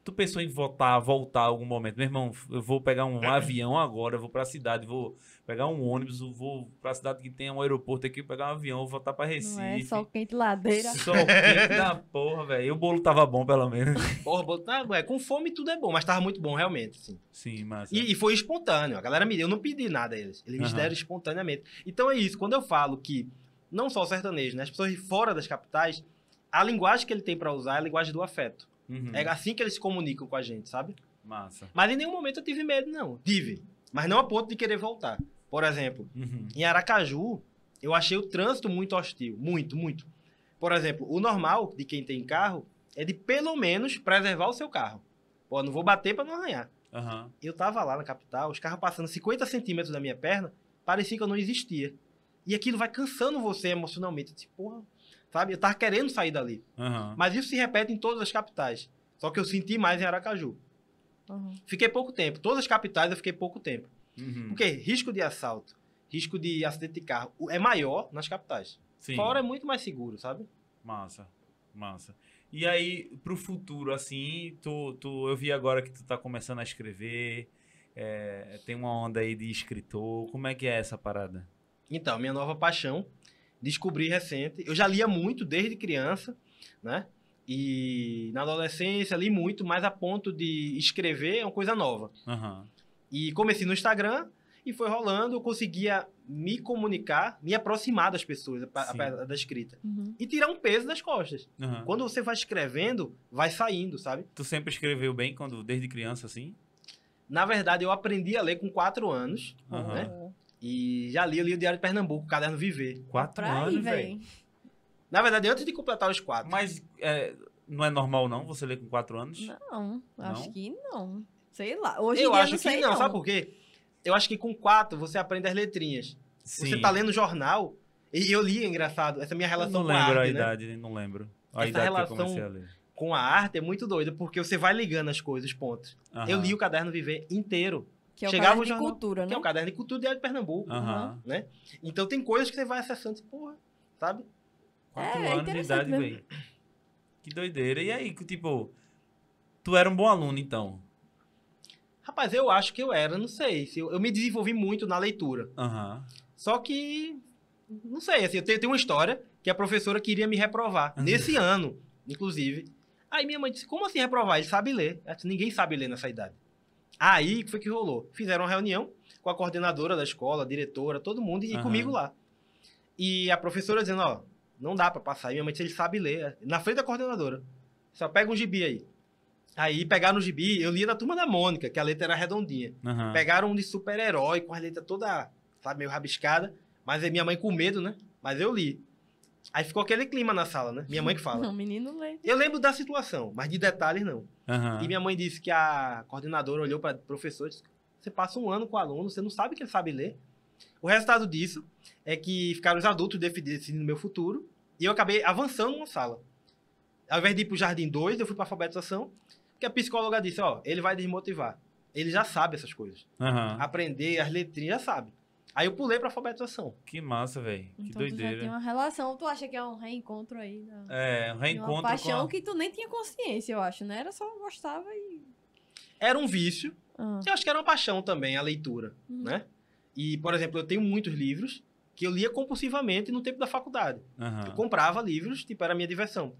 Tu pensou em voltar, voltar algum momento? Meu irmão, eu vou pegar um é. avião agora, eu vou para a cidade, vou pegar um ônibus, eu vou para a cidade que tem um aeroporto aqui, pegar um avião, vou voltar para Recife. Não é sol quente ladeira. Sol quente da porra, velho. E o bolo tava bom, pelo menos. Porra, bolo tá, é, com fome tudo é bom, mas tava muito bom, realmente. Assim. sim Sim, mas... E, e, foi espontâneo. A galera me deu, eu não pedi nada a eles. Eles uhum. me deram espontaneamente. Então é isso, quando eu falo que não só o sertanejo, né? As pessoas fora das capitais, a linguagem que ele tem para usar é a linguagem do afeto. Uhum. É assim que eles se comunicam com a gente, sabe? Massa. Mas em nenhum momento eu tive medo, não. Tive. Mas não a ponto de querer voltar. Por exemplo, uhum. em Aracaju, eu achei o trânsito muito hostil. Muito, muito. Por exemplo, o normal de quem tem carro é de pelo menos preservar o seu carro. Pô, não vou bater para não arranhar. Uhum. Eu tava lá na capital, os carros passando 50 centímetros da minha perna, parecia que eu não existia. E aquilo vai cansando você emocionalmente. disse, porra, sabe? Eu tava querendo sair dali. Uhum. Mas isso se repete em todas as capitais. Só que eu senti mais em Aracaju. Uhum. Fiquei pouco tempo. Todas as capitais eu fiquei pouco tempo. Uhum. Porque risco de assalto, risco de acidente de carro é maior nas capitais. Sim. Fora é muito mais seguro, sabe? Massa, massa. E aí, pro futuro, assim, tu, tu, eu vi agora que tu tá começando a escrever, é, tem uma onda aí de escritor. Como é que é essa parada? Então, minha nova paixão descobri recente. Eu já lia muito desde criança, né? E na adolescência li muito, mas a ponto de escrever é uma coisa nova. Uhum. E comecei no Instagram e foi rolando, eu conseguia me comunicar, me aproximar das pessoas, da escrita. Uhum. E tirar um peso das costas. Uhum. Quando você vai escrevendo, vai saindo, sabe? Tu sempre escreveu bem quando desde criança, assim? Na verdade, eu aprendi a ler com quatro anos, né? E já li, li o Diário de Pernambuco, o Caderno Viver. Quatro pra anos, velho. Na verdade, antes de completar os quatro. Mas é, não é normal, não, você ler com quatro anos? Não, acho não? que não. Sei lá. Hoje eu acho não que não. não, sabe por quê? Eu acho que com quatro você aprende as letrinhas. Sim. Você tá lendo jornal, e eu li, é engraçado, essa minha relação com a arte. Não lembro a né? idade, né? não lembro. A essa idade relação que eu comecei a ler. com a arte é muito doida, porque você vai ligando as coisas, pontos. Eu li o Caderno Viver inteiro. Que é o Chegava caderno de jornal, cultura, né? Que é o né? caderno de cultura de Pernambuco, uhum. né? Então tem coisas que você vai acessando, tipo, porra, sabe? Quatro é, é anos de idade, velho. Que doideira. E aí, tipo, tu era um bom aluno, então? Rapaz, eu acho que eu era, não sei. Eu, eu me desenvolvi muito na leitura. Uhum. Só que, não sei, assim, eu tenho, tenho uma história que a professora queria me reprovar, uhum. nesse ano, inclusive. Aí minha mãe disse, como assim reprovar? Ele sabe ler. Disse, Ninguém sabe ler nessa idade. Aí foi que rolou. Fizeram uma reunião com a coordenadora da escola, a diretora, todo mundo e uhum. comigo lá. E a professora dizendo, ó, não dá para passar. E minha mãe disse, ele sabe ler. Na frente da coordenadora. Só pega um gibi aí. Aí pegaram o gibi, eu lia da turma da Mônica, que a letra era redondinha. Uhum. Pegaram um de super-herói com a letra toda, sabe, meio rabiscada. Mas é minha mãe com medo, né? Mas eu li. Aí ficou aquele clima na sala, né? Minha mãe que fala. Não, menino lê. Né? Eu lembro da situação, mas de detalhes não. Uhum. E minha mãe disse que a coordenadora olhou para professor e disse: você passa um ano com o aluno, você não sabe que ele sabe ler. O resultado disso é que ficaram os adultos decidindo meu futuro e eu acabei avançando uma sala. Ao invés de ir para o jardim 2, eu fui para alfabetização, porque a psicóloga disse: ó, ele vai desmotivar. Ele já sabe essas coisas. Uhum. Aprender as letrinhas já sabe. Aí eu pulei pra alfabetização. Que massa, velho. Então, que doideira. Tu já tem uma relação. Tu acha que é um reencontro aí? Né? É, um reencontro. Uma paixão a... que tu nem tinha consciência, eu acho, né? Era só gostava e. Era um vício. Ah. Eu acho que era uma paixão também, a leitura, uhum. né? E, por exemplo, eu tenho muitos livros que eu lia compulsivamente no tempo da faculdade. Uhum. Eu comprava livros, tipo, era a minha diversão.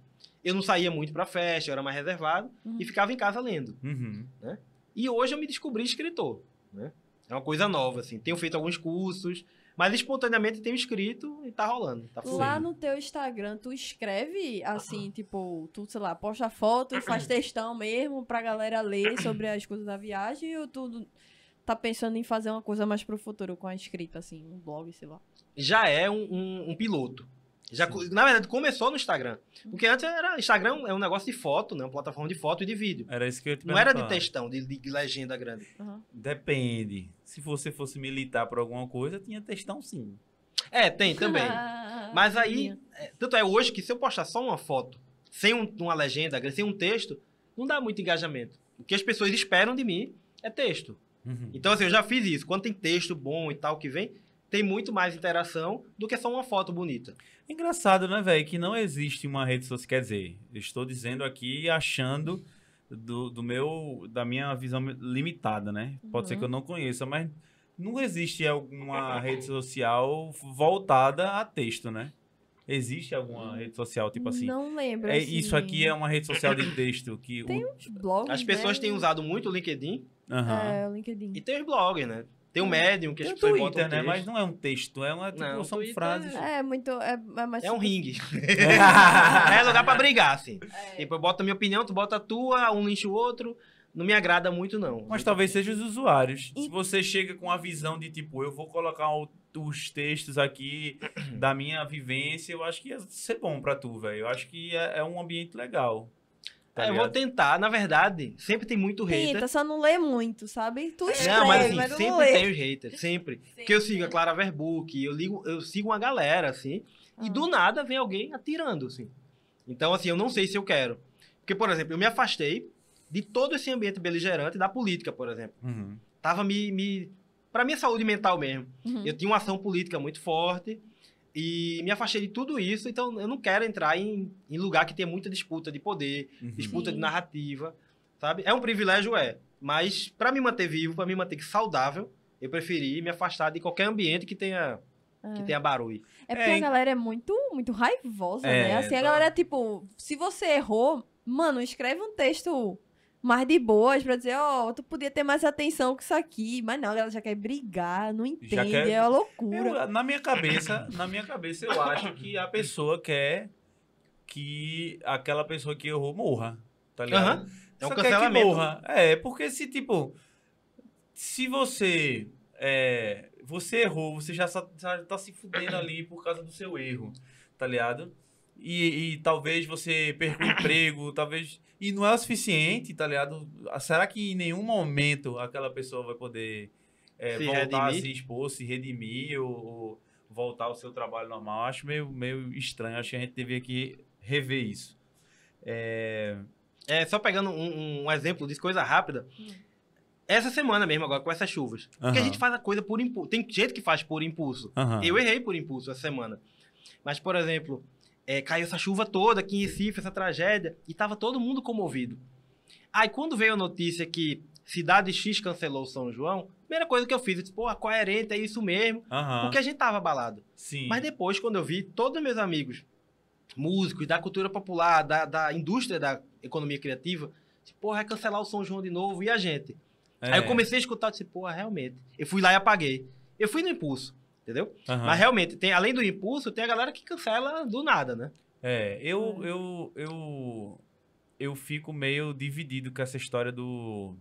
Eu não saía muito pra festa, eu era mais reservado uhum. e ficava em casa lendo. Uhum. Né? E hoje eu me descobri escritor, né? É uma coisa nova, assim. Tenho feito alguns cursos, mas espontaneamente tenho escrito e tá rolando. Tá Lá no teu Instagram, tu escreve assim, ah. tipo, tu, sei lá, posta foto e faz textão mesmo pra galera ler sobre as coisas da viagem ou tu tá pensando em fazer uma coisa mais pro futuro com a escrita, assim, um blog, sei lá? Já é um, um, um piloto. Já, na verdade, começou no Instagram. Porque antes era. Instagram é um negócio de foto, né? Uma plataforma de foto e de vídeo. Era isso que eu te Não era de textão, de, de legenda grande. Uhum. Depende. Se você fosse militar por alguma coisa, tinha textão sim. É, tem também. Mas aí. É, tanto é hoje que se eu postar só uma foto, sem um, uma legenda, sem um texto, não dá muito engajamento. O que as pessoas esperam de mim é texto. Uhum. Então, assim, eu já fiz isso. Quando tem texto bom e tal que vem, tem muito mais interação do que só uma foto bonita. Engraçado, né, velho? Que não existe uma rede social. Quer dizer, estou dizendo aqui achando do, do meu da minha visão limitada, né? Uhum. Pode ser que eu uhum. não conheça, mas não existe alguma rede social voltada a texto, né? Existe alguma hum. rede social, tipo assim? Não lembro. É, assim. Isso aqui é uma rede social de texto que. Tem o... uns blogs. As pessoas né? têm usado muito o LinkedIn. Uhum. É, o LinkedIn. E tem os blogs, né? Tem um hum. médium que tem as pessoas Twitter, botam um né? Mas não é um texto, é uma, tipo, não, são Twitter frases. É, é, muito... É, é, é um ringue. é lugar pra é. brigar, assim. É. Tipo, eu boto a minha opinião, tu bota a tua, um enche o outro não me agrada muito, não. Mas talvez seja os usuários. E... Se você chega com a visão de tipo, eu vou colocar o, os textos aqui da minha vivência, eu acho que ia ser bom pra tu, velho. Eu acho que é, é, um ambiente legal. Tá é, eu vou tentar, na verdade, sempre tem muito hater. Tenta, só não lê muito, sabe? Tu é, escreve, não, mas, assim, mas sempre lê. tem os haters, sempre. sempre. Porque eu sigo a Clara Verbuck, eu, ligo, eu sigo uma galera, assim, ah. e do nada vem alguém atirando, assim. Então, assim, eu não sei se eu quero. Porque, por exemplo, eu me afastei de todo esse ambiente beligerante da política, por exemplo. Uhum. Tava me, me... Pra minha saúde mental mesmo. Uhum. Eu tinha uma ação política muito forte e me afastei de tudo isso, então eu não quero entrar em, em lugar que tem muita disputa de poder, uhum. disputa Sim. de narrativa, sabe? É um privilégio, é. Mas para me manter vivo, para me manter saudável, eu preferi me afastar de qualquer ambiente que tenha que é. tenha barulho. É porque é, a galera é muito, muito raivosa, é, né? Assim, tá. a galera, tipo, se você errou, mano, escreve um texto mais de boas pra dizer, ó, oh, tu podia ter mais atenção com isso aqui. Mas não, ela já quer brigar, não entende, quer... é uma loucura. Eu, na minha cabeça, na minha cabeça, eu acho que a pessoa quer que aquela pessoa que errou morra. Tá ligado? Uhum. É um quer que morra. É, porque se, tipo, se você. É, você errou, você já, já tá se fudendo ali por causa do seu erro, tá ligado? E, e, talvez você perca o emprego, talvez. E não é o suficiente, tá ligado? Ah, será que em nenhum momento aquela pessoa vai poder é, voltar redimir? a se expor, se redimir ou, ou, voltar ao seu trabalho normal? Acho meio, meio estranho. Acho que a gente deveria que rever isso. É... é só pegando um, um, exemplo disso, coisa rápida. Hum. Essa semana mesmo, agora, com essas chuvas. Uhum. Porque a gente faz a coisa por impulso. Tem gente que faz por impulso. Uhum. Eu errei por impulso essa semana. Mas, por exemplo, é, caiu essa chuva toda aqui em Recife, essa tragédia, e estava todo mundo comovido. Aí quando veio a notícia que Cidade X cancelou São João, primeira coisa que eu fiz, eu disse, pô, coerente, é, é isso mesmo, uhum. porque a gente tava abalado. Sim. Mas depois, quando eu vi todos os meus amigos, músicos da cultura popular, da, da indústria da economia criativa, disse, pô, é cancelar o São João de novo, e a gente? É. Aí eu comecei a escutar, disse, pô, realmente. Eu fui lá e apaguei. Eu fui no impulso entendeu? Uhum. Mas realmente, tem, além do impulso, tem a galera que cancela do nada, né? É, eu, é. eu, eu, eu fico meio dividido com essa história do,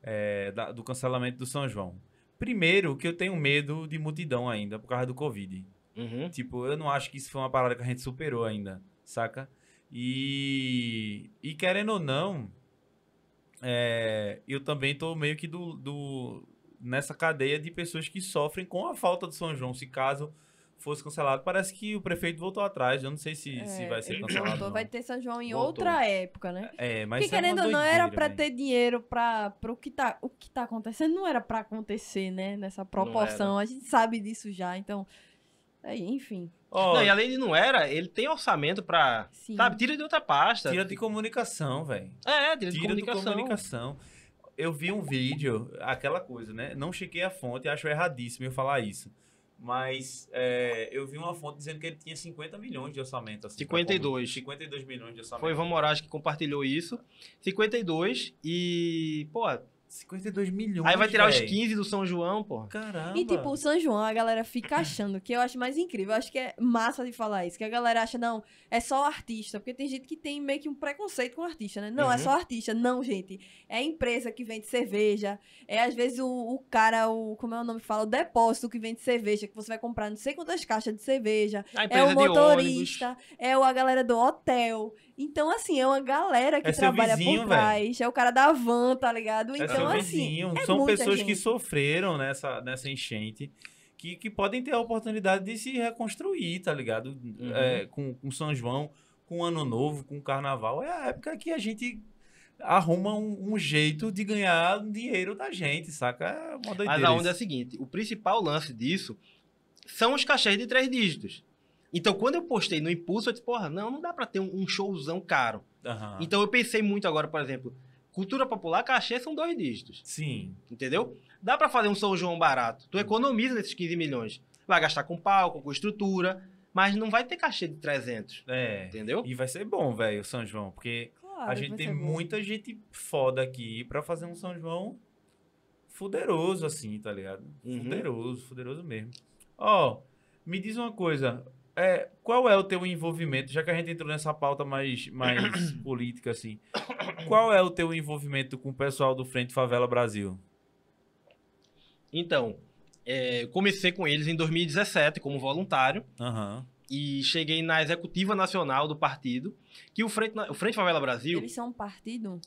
é, da, do cancelamento do São João. Primeiro, que eu tenho medo de multidão ainda, por causa do Covid. Uhum. Tipo, eu não acho que isso foi uma parada que a gente superou ainda, saca? E, e querendo ou não, é, eu também tô meio que do, do nessa cadeia de pessoas que sofrem com a falta do São João, se caso fosse cancelado. Parece que o prefeito voltou atrás. Eu não sei se, é, se vai ser cancelado. Voltou, vai ter São João em voltou. outra época, né? É, mas. Porque é querendo ou não, era para ter dinheiro para o que tá, o que tá acontecendo. Não era para acontecer, né? Nessa proporção. A gente sabe disso já, então. É, enfim. Oh, não, e além de não era, ele tem orçamento pra. Sabe, tira de outra pasta. Tira de comunicação, velho. É, tira, de tira comunicação. De comunicação eu vi um vídeo, aquela coisa, né? Não chequei a fonte, acho erradíssimo eu falar isso. Mas é, eu vi uma fonte dizendo que ele tinha 50 milhões de orçamento. Assim, 52. 52 milhões de orçamento. Foi Ivan Moraes que compartilhou isso. 52 e, pô, 52 milhões. Aí vai tirar véio. os 15 do São João, pô. Caramba. E tipo, o São João, a galera fica achando, que eu acho mais incrível, eu acho que é massa de falar isso, que a galera acha, não, é só artista, porque tem gente que tem meio que um preconceito com artista, né? Não, uhum. é só uhum. artista, não, gente. É a empresa que vende cerveja, é às vezes o, o cara, o, como é o nome que fala, o depósito que vende cerveja, que você vai comprar não sei quantas caixas de cerveja, é o motorista, é o, a galera do hotel, então, assim, é uma galera que é trabalha vizinho, por trás. Véio. É o cara da van, tá ligado? É então, assim. É São pessoas gente. que sofreram nessa, nessa enchente. Que, que podem ter a oportunidade de se reconstruir, tá ligado? Uhum. É, com, com São João, com Ano Novo, com Carnaval. É a época que a gente arruma um, um, jeito de ganhar dinheiro da gente, saca? É uma doideira. Mas a onda é a seguinte: o principal lance disso são os cachês de três dígitos. Então, quando eu postei no Impulso, eu disse, porra, não, não dá para ter um, um, showzão caro. Uhum. Então, eu pensei muito agora, por exemplo, cultura popular, cachê são dois dígitos. Sim. Entendeu? Dá para fazer um São João barato. Tu hum. economiza nesses 15 milhões. Vai gastar com palco, com estrutura, mas não vai ter cachê de 300. É. Entendeu? E vai ser bom, velho, o São João, porque claro, a gente tem muita gente foda aqui para fazer um São João fuderoso, assim, tá ligado? Uhum. Fuderoso, fuderoso mesmo. Ó, oh, me diz uma coisa, é, qual é o teu envolvimento, já que a gente entrou nessa pauta mais, mais política, assim, qual é o teu envolvimento com o pessoal do Frente Favela Brasil? Então, é, comecei com eles em 2017 como voluntário. Uhum. E cheguei na executiva nacional do partido, que o Frente, o Frente Favela Brasil. Eles são um partido?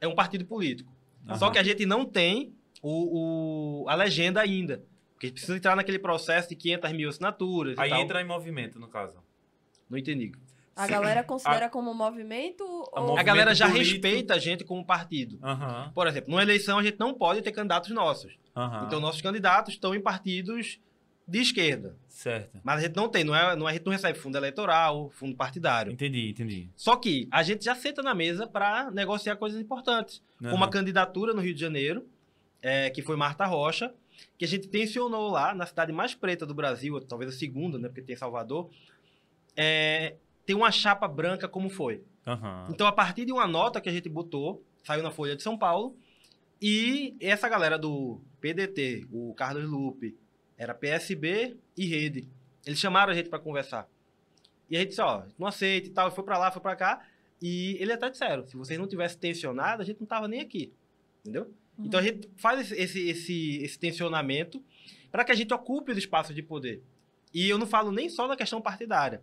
É um partido político. Uhum. Só que a gente não tem o, o, a legenda ainda. Porque precisa entrar naquele processo de 500 mil assinaturas. Aí entra em movimento, no caso. Não entendi. A galera considera a, como movimento, a, ou... a galera já político. respeita a gente como partido. Por exemplo, numa eleição a gente não pode ter candidatos nossos. Então nossos candidatos estão em partidos de esquerda. Certo. Mas a gente não tem, não é, não é, a gente não recebe fundo eleitoral, fundo partidário. Entendi, entendi. Só que a gente já senta na mesa para negociar coisas importantes. Uhum. Como a candidatura no Rio de Janeiro, é, que foi Marta Rocha, que a gente tensionou lá, na cidade mais preta do Brasil, talvez a segunda, né? Porque tem Salvador, é, tem uma chapa branca como foi. Uhum. Então, a partir de uma nota que a gente botou, saiu na Folha de São Paulo, e essa galera do PDT, o Carlos Lupe, era PSB e Rede. Eles chamaram a gente para conversar. E a gente disse, ó, não aceita e tal, foi para lá, foi para cá. E ele até disseram, se vocês não tivessem tensionado, a gente não tava nem aqui, entendeu? Uhum. Então a uhum. gente faz esse, esse, esse tensionamento para que a gente ocupe os espaços de poder. E eu não falo nem só da questão partidária,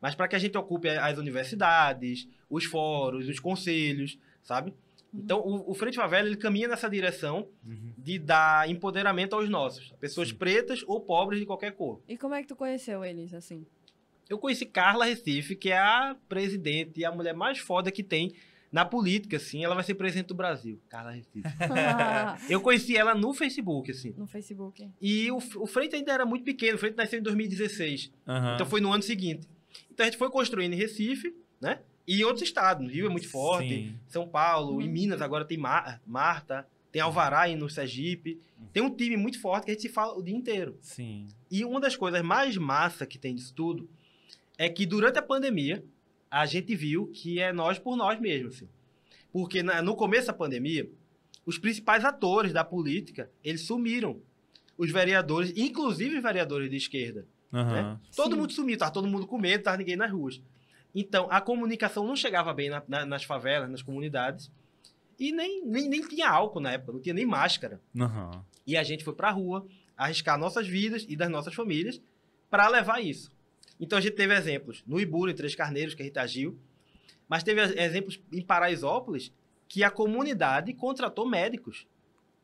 mas para que a gente ocupe as universidades, os fóruns, os conselhos, sabe? Uhum. Então, o, o Frente Favela, ele caminha nessa direção uhum. de dar empoderamento aos nossos, pessoas Sim. pretas ou pobres de qualquer cor. E como é que tu conheceu eles, assim? Eu conheci Carla Recife, que é a presidente e a mulher mais foda que tem na política, assim, ela vai ser presidente do Brasil, Carla é Refife. eu conheci ela no Facebook, assim. No Facebook. E o, o Freire ainda era muito pequeno, o Freire nasceu em 2016. Uhum. Então foi no ano seguinte. Então a gente foi construindo em Recife, né? E em outros estados, Rio é muito forte, Sim. São Paulo, uhum. em Minas agora tem Mar Marta, tem Alvará aí no Sergipe. Uhum. Tem um time muito forte que a gente se fala o dia inteiro. Sim. E uma das coisas mais massa que tem disso tudo é que durante a pandemia, a gente viu que é nós por nós mesmos. Assim. Porque na, no começo da pandemia, os principais atores da política, eles sumiram. Os vereadores, inclusive os vereadores de esquerda. Uhum. Né? Todo Sim. mundo sumiu, tava todo mundo com medo, tava ninguém nas ruas. Então, a comunicação não chegava bem na, na, nas favelas, nas comunidades. E nem, nem, nem, tinha álcool na época, não tinha nem máscara. Uhum. E a gente foi pra rua arriscar nossas vidas e das nossas famílias para levar isso. Então a gente teve exemplos no Iburo, em Três Carneiros, que a gente agiu, mas teve exemplos em Paraisópolis que a comunidade contratou médicos.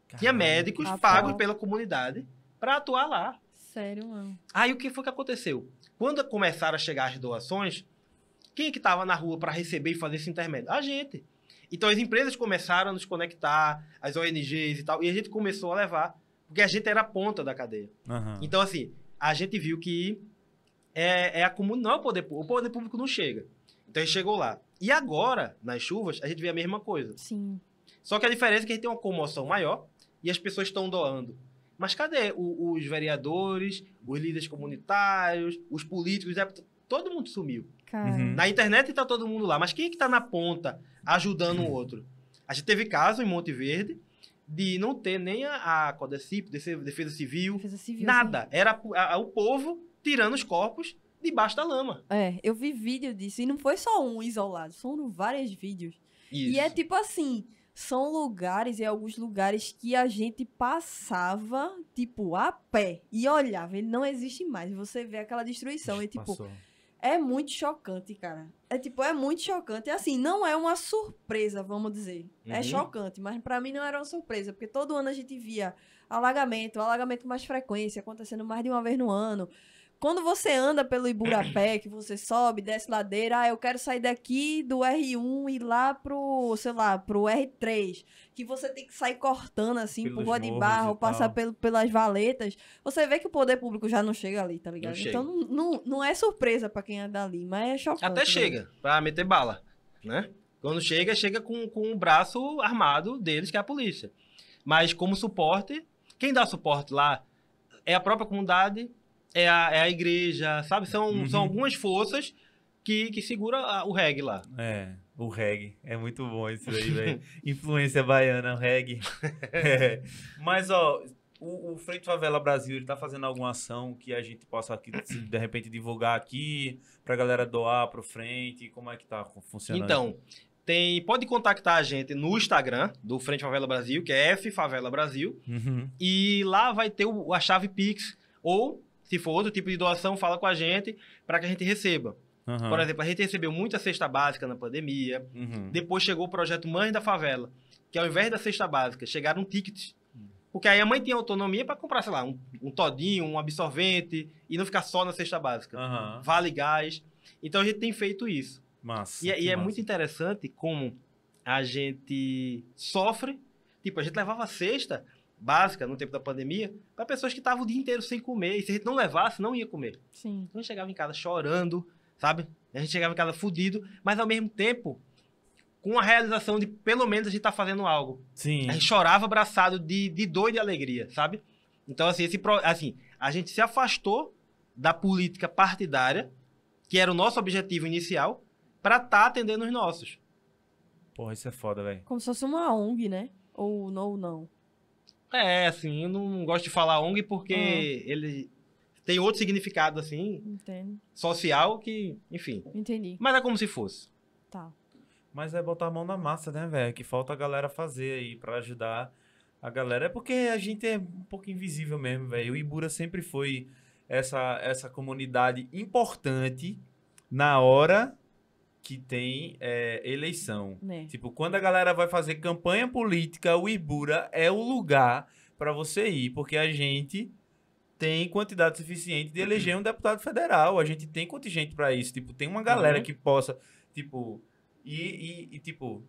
Caramba, Tinha médicos pagos pela comunidade para atuar lá. Sério, mano. Aí o que foi que aconteceu? Quando começaram a chegar as doações, quem é que estava na rua para receber e fazer esse intermédio? A gente. Então as empresas começaram a nos conectar, as ONGs e tal, e a gente começou a levar, porque a gente era a ponta da cadeia. Uhum. Então, assim, a gente viu que é, é acumulado, não é o poder público. O poder público não chega. Então ele chegou lá. E agora, nas chuvas, a gente vê a mesma coisa. Sim. Só que a diferença é que a gente tem uma comoção maior e as pessoas estão doando. Mas cadê o, os vereadores, os líderes comunitários, os políticos, é, todo mundo sumiu. Uhum. Na internet está todo mundo lá, mas quem é que está na ponta ajudando uhum. o outro? A gente teve caso em Monte Verde de não ter nem a, a CODECIP, Defesa Civil, Defesa Civil nada. Sim. Era a, a, o povo tirando os corpos debaixo da lama. É, eu vi vídeo disso e não foi só um isolado, foram vários vídeos. Isso. E é tipo assim, são lugares e alguns lugares que a gente passava, tipo, a pé e olhava, ele não existe mais. Você vê aquela destruição e tipo, Passou. é muito chocante, cara. É tipo, é muito chocante. É assim, não é uma surpresa, vamos dizer. É uhum. É chocante, mas para mim não era uma surpresa, porque todo ano a gente via alagamento, alagamento com mais frequência, acontecendo mais de uma vez no ano. Quando você anda pelo Iburapé, que você sobe, desce ladeira, ah, eu quero sair daqui do R1 e ir lá pro, sei lá, pro R3, que você tem que sair cortando assim Pelos por rua de barro, passar pelo, pelas valetas, você vê que o poder público já não chega ali, tá ligado? Não então não, não, não, é surpresa para quem anda ali, mas é chocante. Até chega, né? pra meter bala, né? Quando chega, chega com, com o braço armado deles, que é a polícia. Mas como suporte, quem dá suporte lá é a própria comunidade, é a, é a igreja, sabe? São, uhum. são algumas forças que, que segura a, o reggae lá. É, o reggae. É muito bom isso aí, velho. Influência baiana, o reggae. é. Mas, ó, o, o Frente Favela Brasil, ele tá fazendo alguma ação que a gente possa aqui, de repente, divulgar aqui, pra galera doar pro Frente? Como é que tá funcionando? Então, tem, pode contactar a gente no Instagram do Frente Favela Brasil, que é F Favela Brasil, uhum. e lá vai ter o, a chave Pix, ou se for outro tipo de doação, fala com a gente para que a gente receba. Uhum. Por exemplo, a gente recebeu muita cesta básica na pandemia. Uhum. Depois chegou o projeto Mães da Favela, que ao invés da cesta básica, chegaram tickets. Porque aí a mãe tinha autonomia para comprar, sei lá, um, um, todinho, um absorvente e não ficar só na cesta básica. Uhum. Vale gás. Então a gente tem feito isso. Massa, e, é, e é muito interessante como a gente sofre. Tipo, a gente levava a cesta básica no tempo da pandemia para pessoas que estavam o dia inteiro sem comer. E se a gente não levasse, não ia comer. Sim. Então a gente chegava em casa chorando, sabe? A gente chegava em casa fudido, mas ao mesmo tempo com a realização de pelo menos a gente tá fazendo algo. Sim. A gente chorava abraçado de, de dor e de alegria, sabe? Então, assim, esse, assim, a gente se afastou da política partidária, que era o nosso objetivo inicial, para estar tá atendendo os nossos. Porra, isso é foda, velho. Como se fosse uma ONG, né? Ou não, não. É, assim, eu não gosto de falar ONG porque uhum. ele tem outro significado, assim, Entendo. social que, enfim. Entendi. Mas é como se fosse. Tá. Mas é botar a mão na massa, né, velho? Que falta a galera fazer aí para ajudar a galera. É porque a gente é um pouco invisível mesmo, velho. O Ibura sempre foi essa, essa comunidade importante na hora que tem é, eleição. Né. Tipo, quando a galera vai fazer campanha política, o Ibura é o lugar para você ir, porque a gente tem quantidade suficiente de eleger um deputado federal. A gente tem contingente para isso. Tipo, tem uma galera uhum. que possa, tipo, e, e, e, tipo,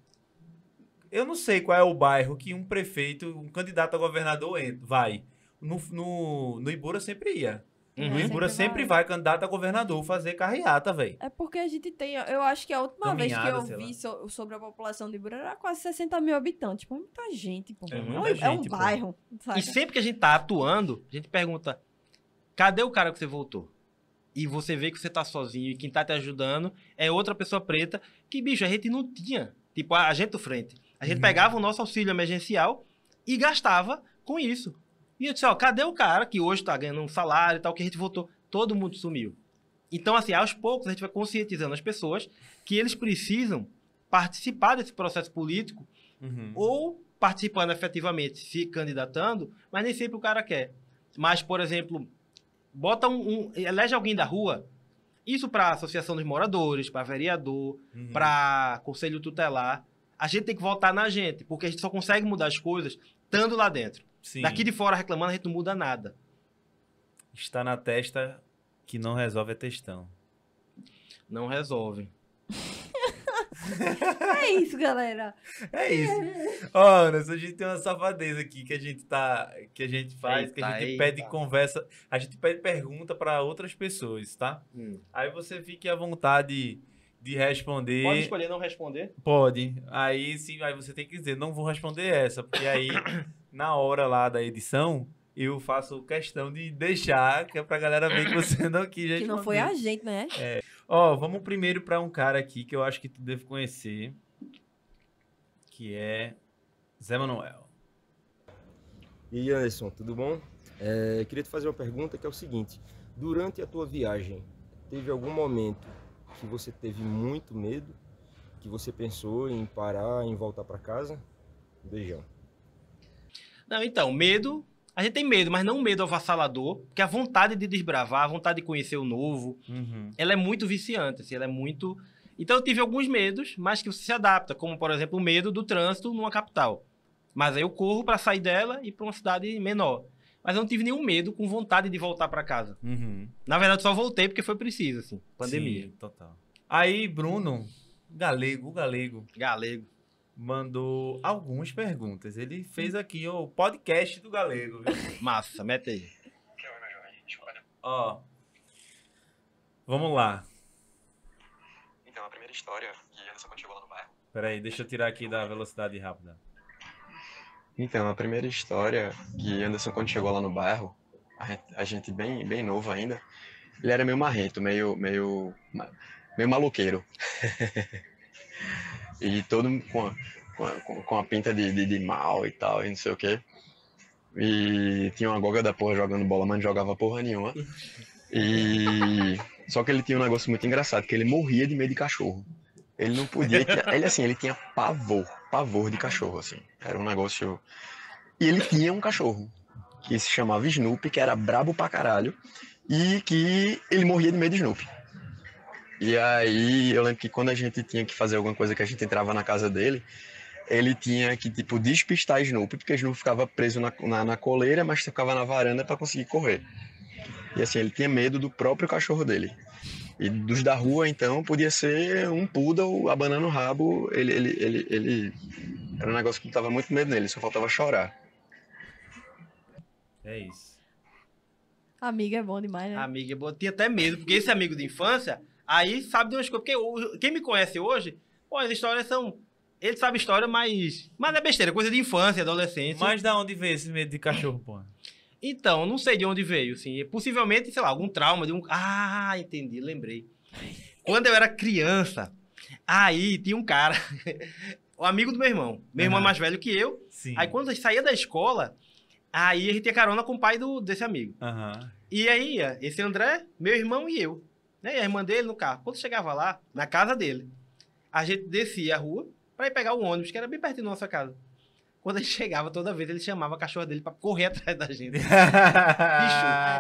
eu não sei qual é o bairro que um prefeito, um candidato a governador vai. No, no, no Ibura sempre ia. Uhum. Né, sempre Ibura sempre vai. vai candidato a governador fazer carreata, velho. É porque a gente tem. Eu acho que a última vez que eu vi so, sobre a população de Ibura era quase 60 mil habitantes. Pô, é muita gente, pô. É, muita é, gente, é um pô. bairro. E sempre que a gente tá atuando, a gente pergunta: cadê o cara que você voltou? E você vê que você tá sozinho e quem tá te ajudando é outra pessoa preta que, bicho, a gente não tinha. Tipo, a gente do frente. A gente uhum. pegava o nosso auxílio emergencial e gastava com isso. E eu disse, ó, cadê o cara que hoje tá ganhando um salário e tal, que a gente votou? Todo mundo sumiu. Então, assim, aos poucos a gente vai conscientizando as pessoas que eles precisam participar desse processo político uhum. ou participando efetivamente, se candidatando, mas nem sempre o cara quer. Mas, por exemplo, bota um, um elege alguém da rua, isso para a associação dos moradores, para vereador, uhum. para conselho tutelar, a gente tem que voltar na gente, porque a gente só consegue mudar as coisas estando lá dentro. Sim. Daqui de fora reclamando, a gente não muda nada. Está na testa que não resolve a é questão. Não resolve. é isso, galera. É isso. Ó, oh, a gente tem uma safadeza aqui que a gente tá, que a gente faz, eita, que a gente eita. pede conversa, a gente pede pergunta para outras pessoas, tá? Hum. Aí você fique à vontade de responder. Pode escolher não responder? Pode. Aí sim, aí você tem que dizer, não vou responder essa, porque aí na hora lá da edição, eu faço questão de deixar, que é pra galera ver que você não quis responder. Que não foi a gente, né? É. Ó, vamos primeiro para um cara aqui que eu acho que tu deve conhecer, que é Zé Manuel. E Anderson, tudo bom? É, queria te fazer uma pergunta que é o seguinte: durante a tua viagem, teve algum momento que você teve muito medo, que você pensou em parar, em voltar para casa? Beijão. Não, então, medo. A gente tem medo, mas não medo avassalador, porque a vontade de desbravar, a vontade de conhecer o novo, uhum. ela é muito viciante, assim, ela é muito. Então eu tive alguns medos, mas que você se adapta, como por exemplo o medo do trânsito numa capital. Mas aí eu corro para sair dela e para uma cidade menor. Mas eu não tive nenhum medo com vontade de voltar para casa. Uhum. Na verdade, só voltei porque foi preciso, assim. Pandemia. Sim, total. Aí, Bruno, galego, galego. Galego. Mandou algumas perguntas. Ele fez aqui o podcast do galego. Massa, mete aí. Ó. Vamos lá. Então, a primeira história que aconteceu quando chegou lá no bairro. Peraí, deixa eu tirar aqui da velocidade rápida. Então, a primeira história que Anderson, quando chegou lá no bairro, a gente, bem, bem novo ainda, ele era meio marrento, meio, meio, meio maluqueiro. e todo com a, com a, com a pinta de, de, de, mal e tal, e não sei o quê. E tinha uma goga da porra jogando bola, mas não jogava porra nenhuma. E. Só que ele tinha um negócio muito engraçado, que ele morria de medo de cachorro. Ele não podia. Ele assim, ele tinha pavor, pavor de cachorro, assim. Era um negócio. E ele tinha um cachorro que se chamava Snoopy, que era brabo pra caralho, e que ele morria de medo de Snoopy. E aí eu lembro que quando a gente tinha que fazer alguma coisa que a gente entrava na casa dele, ele tinha que, tipo, despistar Snoopy, porque Snoopy ficava preso na, na, na coleira, mas ficava na varanda para conseguir correr. E assim, ele tinha medo do próprio cachorro dele. E dos da rua, então, podia ser um poodle abanando o rabo. Ele, ele, ele, ele... Era um negócio que tava muito medo nele, só faltava chorar. É isso. Amigo é bom demais, né? Amigo é bom. Tinha até medo, porque esse amigo de infância, aí sabe de umas coisas. Porque quem me conhece hoje, pô, as histórias são. Ele sabe história, mas. Mas é besteira, coisa de infância, adolescência. Mas da onde vem esse medo de cachorro, pô? Então, não sei de onde veio, assim. Possivelmente, sei lá, algum trauma de um. Ah, entendi, lembrei. Quando eu era criança, aí tinha um cara, o amigo do meu irmão. Meu irmão é mais velho que eu. Sim. Aí quando a gente saía da escola, aí a gente tinha carona com o pai do, desse amigo. Uhum. E aí ia esse André, meu irmão e eu. Né? E a irmã dele no carro. Quando chegava lá, na casa dele, a gente descia a rua para ir pegar o ônibus, que era bem perto da nossa casa. Quando a gente chegava, toda vez ele chamava a cachorra dele para correr atrás da gente. Bicho,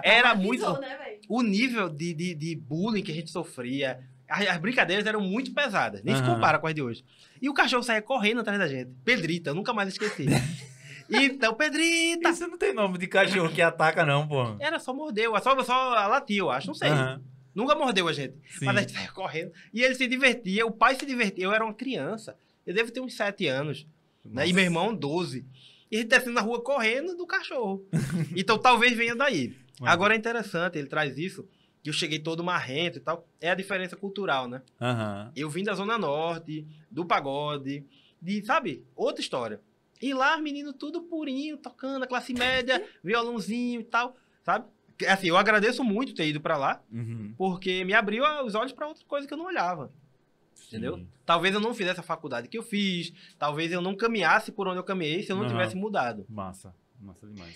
era muito. Né, o nível de, de, de, bullying que a gente sofria, as, brincadeiras eram muito pesadas. Nem uhum. se compara com as de hoje. E o cachorro saía correndo atrás da gente. Pedrita, nunca mais esqueci. Então, Pedrita! Você não tem nome de cachorro que ataca, não, pô. Era só mordeu, só, só eu acho, não sei. Uhum. Nunca mordeu a gente. Sim. Mas a gente saía correndo. E ele se divertia, o pai se divertia. Eu era uma criança. Eu devo ter uns sete anos. Né? E meu irmão, 12. E a gente descendo na rua correndo do cachorro. então talvez venha daí. Agora é interessante, ele traz isso. que eu cheguei todo marrento e tal. É a diferença cultural, né? Uhum. Eu vim da Zona Norte, do pagode, de, sabe, outra história. E lá, menino, tudo purinho, tocando, classe média, violãozinho e tal, sabe? Assim, eu agradeço muito ter ido para lá, uhum. porque me abriu os olhos para outra coisa que eu não olhava. Entendeu? Talvez eu não fizesse a faculdade que eu fiz, talvez eu não caminhasse por onde eu caminhei se eu não uhum. tivesse mudado. Massa, massa demais.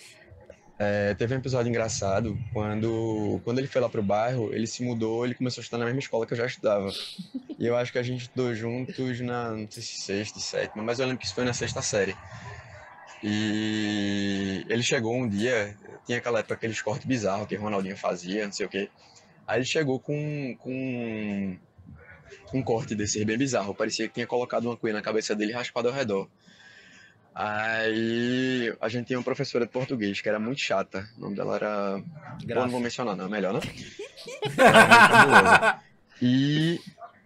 É, teve um episódio engraçado quando, quando ele foi lá pro bairro, ele se mudou, ele começou a estudar na mesma escola que eu já estudava. E eu acho que a gente estudou juntos na, não sei se sexta, sétima, mas eu lembro que isso foi na sexta série. E ele chegou um dia, tinha aquela época aqueles cortes bizarros que o Ronaldinho fazia, não sei o quê. Aí ele chegou com, com um corte desse bem bizarro. Parecia que tinha colocado uma cuia na cabeça dele raspado ao redor. Aí a gente tinha uma professora de português que era muito chata. O nome dela era. Bom, não vou mencionar, não. É melhor, né? e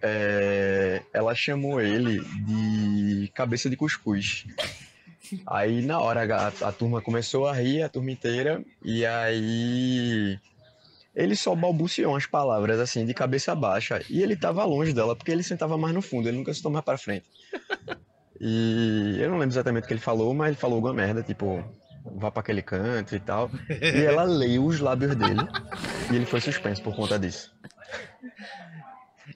é, ela chamou ele de cabeça de cuscuz. Aí na hora a, a turma começou a rir, a turma inteira, e aí ele só balbuciou as palavras assim, de cabeça baixa. E ele tava longe dela, porque ele sentava mais no fundo, ele nunca sentou mais pra frente. E eu não lembro exatamente o que ele falou, mas ele falou alguma merda, tipo, vá para aquele canto e tal. E ela leu os lábios dele. e ele foi suspenso por conta disso.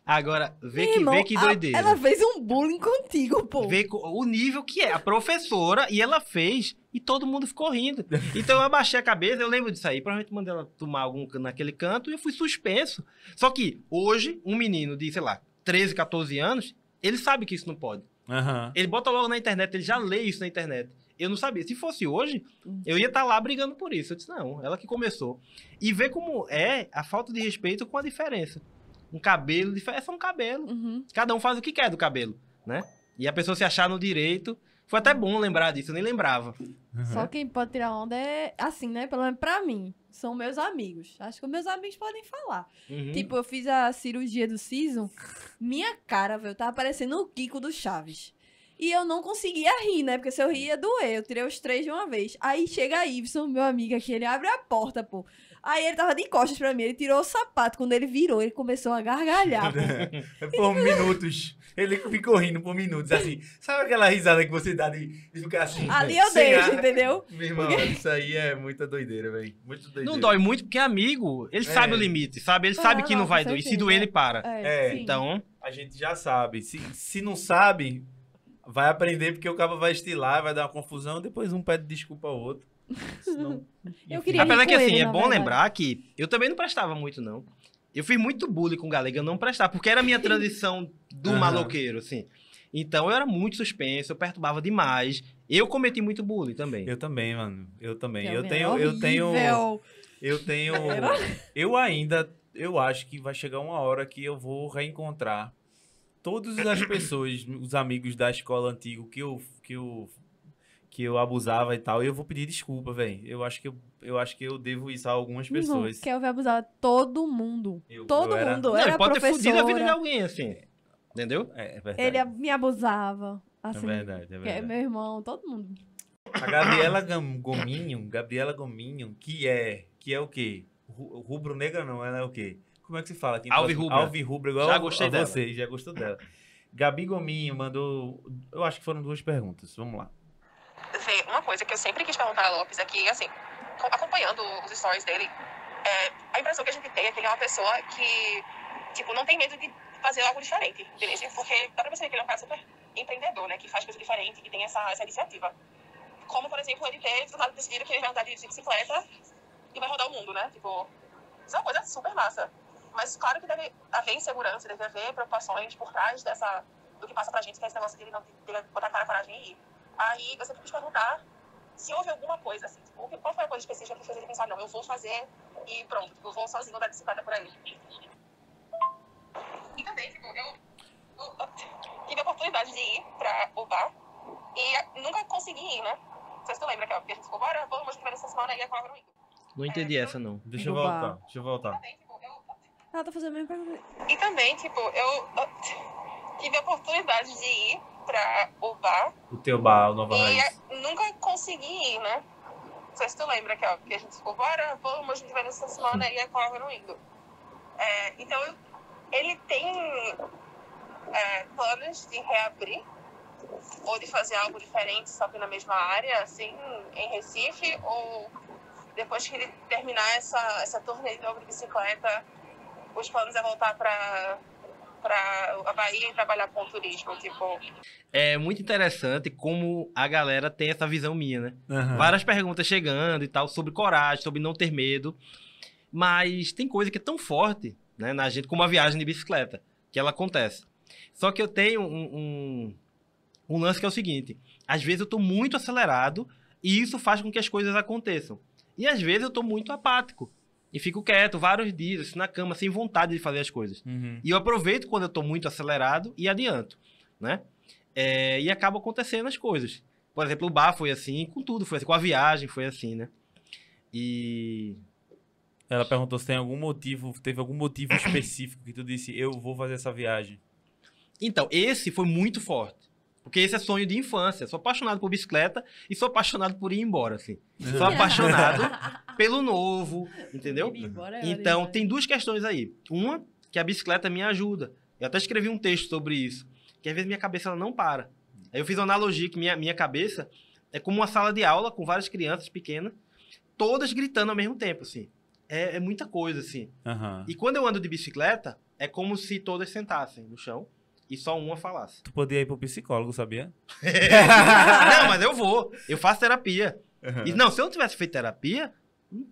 Agora, vê, que, irmão, vê que doideira. A, ela fez um bullying contigo, pô. Vê o nível que é. A professora, e ela fez e todo mundo ficou rindo. Então eu abaixei a cabeça, eu lembro disso aí. Provavelmente mandei ela tomar algum naquele canto e eu fui suspenso. Só que hoje, um menino de, sei lá, 13, 14 anos, ele sabe que isso não pode. Uhum. Ele bota logo na internet, ele já lê isso na internet. Eu não sabia. Se fosse hoje, eu ia estar tá lá brigando por isso. Eu disse, não, ela que começou. E ver como é a falta de respeito com a diferença. Um cabelo, é só um cabelo. Uhum. Cada um faz o que quer do cabelo, né? E a pessoa se achar no direito foi até bom lembrar disso, eu nem lembrava. Uhum. Só quem pode tirar onda é assim, né? Pelo menos pra mim. São meus amigos. Acho que meus amigos podem falar. Uhum. Tipo, eu fiz a cirurgia do Season. Minha cara, velho, tava parecendo o Kiko do Chaves. E eu não conseguia rir, né? Porque se eu ria, doer. Eu tirei os três de uma vez. Aí chega a Ibson, meu amigo aqui, ele abre a porta, pô. Aí ele tava de costas pra mim, ele tirou o sapato. Quando ele virou, ele começou a gargalhar. por minutos. Ele ficou rindo por minutos, assim. Sabe aquela risada que você dá de, de ficar assim? Ali né? eu deixo, entendeu? Meu irmão, porque... isso aí é muita doideira, velho. Muito doideira. Não dói muito porque é amigo. Ele é. sabe o limite, sabe? Ele ah, sabe que não, não vai doer. Se doer, ele para. É, é. Então... A gente já sabe. Se, se não sabe, vai aprender porque o cabo vai estilar, vai dar uma confusão. Depois um pede desculpa ao outro. Senão... eu queria Apesar que, assim, ele, é bom verdade. lembrar que eu também não prestava muito, não. Eu fiz muito bullying com o Galega, eu não prestava, porque era a minha transição do uhum. maloqueiro, assim. Então eu era muito suspenso, eu perturbava demais. Eu cometi muito bullying também. Eu também, mano. Eu também. É eu, eu tenho, eu tenho. Eu tenho. eu ainda. Eu acho que vai chegar uma hora que eu vou reencontrar todas as pessoas, os amigos da escola antiga que eu, que eu que eu abusava e tal. E eu vou pedir desculpa, velho. Eu acho que eu, eu acho que eu devo isso a algumas pessoas. Que eu abusar todo mundo. Eu, todo eu mundo. Não, era pode professora. ter fudido a vida de alguém, assim. Entendeu? É, é Ele me abusava. Assim, é verdade, é, é verdade. Meu irmão, todo mundo. A Gabriela Gominho, Gabriela Gominho, que é, que é o quê? Rubro negra não, ela é o quê? Como é que se fala? Quem Alvi Rubro. Alvi Rubro, igual já gostei a, a você, já gostou dela. Gabi Gominho mandou, eu acho que foram duas perguntas, vamos lá ver uma coisa que eu sempre quis perguntar a Lopes aqui, é assim, acompanhando os stories dele, é, a impressão que a gente tem é que ele é uma pessoa que, tipo, não tem medo de fazer algo diferente, beleza? Porque dá pra perceber que ele é um cara super empreendedor, né? Que faz coisa diferente, que tem essa, essa iniciativa. Como, por exemplo, ele ter tomado decidido que ele vai andar de bicicleta e vai rodar o mundo, né? Tipo, isso é uma coisa super massa. Mas claro que deve haver insegurança, deve haver preocupações por trás dessa, do que passa pra gente, que é esse negócio dele não dele botar a cara coragem e ir. Aí você sempre quis perguntar se houve alguma coisa, assim, tipo, qual foi a coisa específica que fez ele pensar, não, eu vou fazer e pronto, tipo, eu vou sozinho dar bicicleta por aí. E também, tipo, eu, eu tive a oportunidade de ir pra o bar e nunca consegui ir, né? Não sei se tu lembra, que porque a gente ficou, bora, vamos que vai nessa semana e acabava não Não entendi é, essa, não. Então deixa eu voltar, deixa eu voltar. Tipo, Ela tá fazendo a mesma pergunta. E também, tipo, eu, eu tive a oportunidade de ir pra o bar. O teu bar, o Nova e Raiz. E nunca consegui ir, né? Não sei se tu lembra que, ó, que a gente ficou, bora, vamos, a gente vai nessa semana e acabava não indo. É, então, ele tem é, planos de reabrir ou de fazer algo diferente, só que na mesma área, assim, em Recife, ou depois que ele terminar essa, essa turnê de de bicicleta, os planos é voltar para para a Bahia e trabalhar com turismo, tipo. É muito interessante como a galera tem essa visão minha, né? Uhum. Várias perguntas chegando e tal sobre coragem, sobre não ter medo, mas tem coisa que é tão forte, né, na gente como a viagem de bicicleta, que ela acontece. Só que eu tenho um, um, um lance que é o seguinte: às vezes eu estou muito acelerado e isso faz com que as coisas aconteçam. E às vezes eu estou muito apático. E fico quieto vários dias, assim, na cama, sem vontade de fazer as coisas. Uhum. E eu aproveito quando eu estou muito acelerado e adianto, né? É, e acaba acontecendo as coisas. Por exemplo, o bar foi assim, com tudo, foi assim, com a viagem foi assim, né? E... Ela perguntou se tem algum motivo, teve algum motivo específico que tu disse, eu vou fazer essa viagem. Então, esse foi muito forte. Porque esse é sonho de infância. Sou apaixonado por bicicleta e sou apaixonado por ir embora, assim. É. Sou apaixonado pelo novo, entendeu? Uhum. É então, tem duas questões aí. Uma, que a bicicleta me ajuda. Eu até escrevi um texto sobre isso. Que às vezes minha cabeça ela não para. Aí eu fiz uma analogia que minha, minha cabeça é como uma sala de aula com várias crianças pequenas, todas gritando ao mesmo tempo, assim. É, é muita coisa, assim. Uhum. E quando eu ando de bicicleta, é como se todas sentassem no chão e só uma falasse. Tu podia ir pro psicólogo, sabia? não, mas eu vou. Eu faço terapia. Uhum. E, não, se eu não tivesse feito terapia,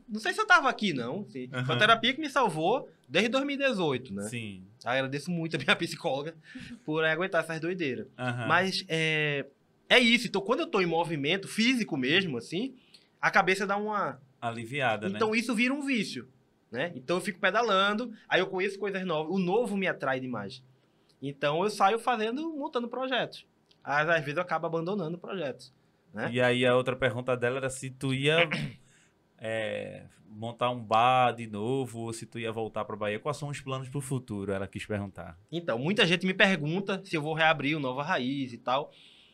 não sei se eu tava aqui, não. Foi a terapia que me salvou desde 2018, né? Sim. Aí agradeço muito a minha psicóloga por aguentar essas doideiras. Uhum. Mas é, é isso. Então, quando eu tô em movimento físico mesmo, assim, a cabeça dá uma. Aliviada, né? então, né? isso vira um vício. Né? Então eu fico pedalando, aí eu conheço coisas novas. O novo me atrai demais. Então eu saio fazendo, montando projetos. Às, às vezes eu acabo abandonando projetos. Né? E aí a outra pergunta dela era se tu ia é, montar um bar de novo ou se tu ia voltar para Bahia. Quais são os planos para o futuro? Ela quis perguntar. Então, muita gente me pergunta se eu vou reabrir o Nova Raiz e tal.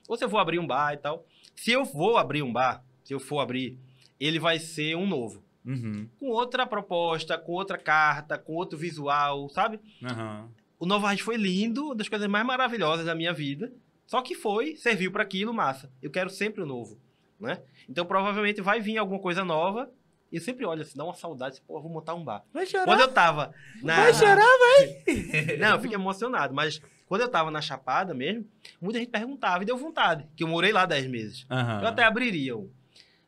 Ou se eu vou abrir um bar e tal. Se eu vou abrir um bar, se eu for abrir, ele vai ser um novo. Uhum. Com outra proposta, com outra carta, com outro visual, sabe? Uhum. O Novo foi lindo, uma das coisas mais maravilhosas da minha vida. Só que foi, serviu para aquilo, massa. Eu quero sempre o novo, né? Então provavelmente vai vir alguma coisa nova. E eu sempre olho assim, dá uma saudade, pô, vou montar um bar. Vai chorar. Quando eu tava na... Vai chorar, vai! Não, eu fiquei emocionado, mas quando eu tava na Chapada mesmo, muita gente perguntava e deu vontade, que eu morei lá 10 meses. Uhum. Eu até abriria um.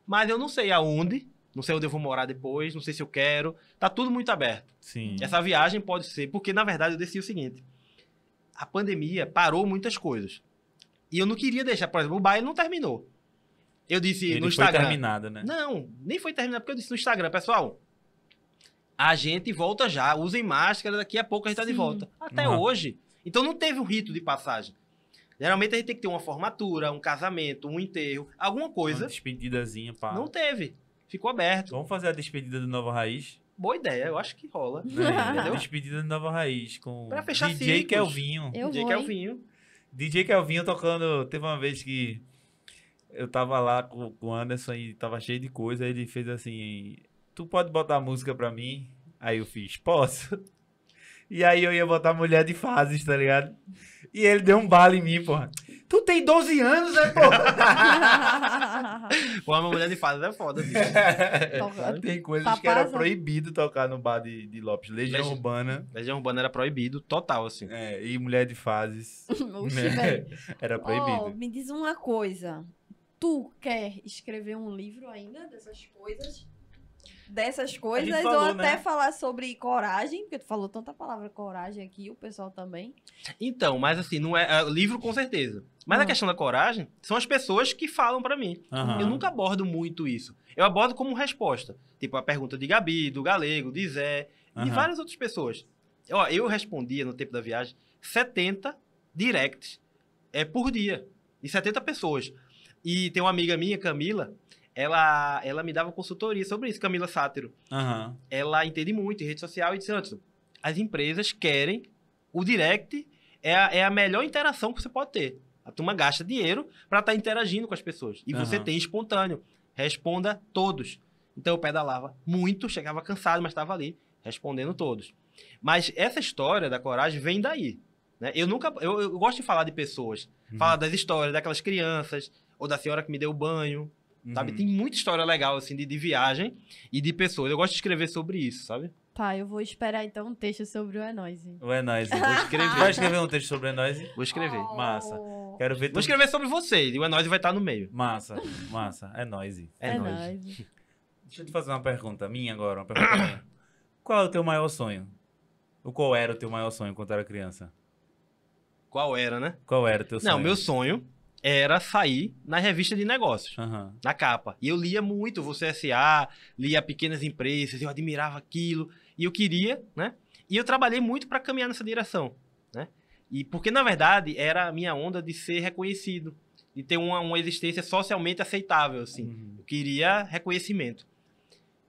Mas eu não sei aonde, não sei onde eu vou morar depois, não sei se eu quero. Tá tudo muito aberto. Sim. Essa viagem pode ser, porque na verdade eu decidi o seguinte: a pandemia parou muitas coisas. E eu não queria deixar, por exemplo, o baile não terminou. Eu disse Ele no Instagram. Foi terminada, né? Não, nem foi terminada, porque eu disse no Instagram, pessoal. A gente volta já, usem máscara, daqui a pouco a gente Sim. tá de volta. Até uhum. hoje. Então não teve um rito de passagem. Geralmente a gente tem que ter uma formatura, um casamento, um enterro, alguma coisa. Uma despedidazinha, pá. Não teve ficou aberto. Vamos fazer a despedida do Nova Raiz? Boa ideia, eu acho que rola. É, despedida do Nova Raiz com pra fechar DJ ciclos. Kelvinho. Eu DJ vou, Kelvinho. DJ Kelvinho tocando. Teve uma vez que eu tava lá com, o Anderson e tava cheio de coisa. ele fez assim: Tu pode botar música pra mim? Aí eu fiz: Posso? E aí eu ia botar mulher de fases, tá ligado? E ele deu um bala em mim, porra. Tu tem 12 anos, né, pô? pô, uma mulher de fada é foda, bicho. Tem coisas que era proibido tocar no bar de, de Lopes. Legião Legi- Urbana Legião Urbana era proibido, total, assim. é, e Mulher de Fases. Oxi, né? Era proibido. proibido. me diz uma coisa. Tu quer escrever um livro ainda dessas coisas? dessas coisas, falou, ou até né? falar sobre coragem, porque tu falou tanta palavra coragem aqui, o pessoal também. Então, mas assim, não é, é livro com certeza. Mas uhum. a ah. questão da coragem são as pessoas que falam para mim. Uhum. Eu nunca abordo muito isso. Eu abordo como resposta. Tipo a pergunta de Gabi, do Galego, de Zé, uhum. de várias outras pessoas. Ó, eu respondia no tempo da viagem 70 directs é, por dia. E 70 pessoas. E tem uma amiga minha, Camila, ela, ela me dava consultoria sobre isso, Camila Sátero. Uhum. Ela entende muito em rede social e disse, Anderson, as empresas querem o direct é a, é a melhor interação que você pode ter. A turma gasta dinheiro para estar tá interagindo com as pessoas. E uhum. você tem espontâneo. Responda todos. Então eu pedalava muito, chegava cansado, mas estava ali respondendo todos. Mas essa história da coragem vem daí. Né? Eu nunca. Eu, eu gosto de falar de pessoas, uhum. falar das histórias, daquelas crianças, ou da senhora que me deu banho, Sabe? Uhum. Tem muita história legal, assim, de, de viagem e de pessoas. Eu gosto de escrever sobre isso, sabe? Tá, eu vou esperar então um texto sobre o Enoise. O Enoise. Vou escrever. vai escrever um texto sobre o Enoise? Vou escrever. Oh. Massa. Quero ver. Vou escrever sobre vocês e o Enoise vai estar no meio. Massa, massa. É Enoise. É Enoise. Deixa eu te fazer uma pergunta minha agora, uma pergunta minha. Qual é o teu maior sonho? Ou qual era o teu maior sonho quando era criança? Qual era, né? Qual era o teu sonho? Não, meu sonho era sair na revista de negócios, uhum. na capa. E eu lia muito Você S.A., lia Pequenas Empresas, eu admirava aquilo, e eu queria, né? E eu trabalhei muito para caminhar nessa direção, né? E porque, na verdade, era a minha onda de ser reconhecido, de ter uma, uma existência socialmente aceitável, assim. Uhum. Eu queria reconhecimento.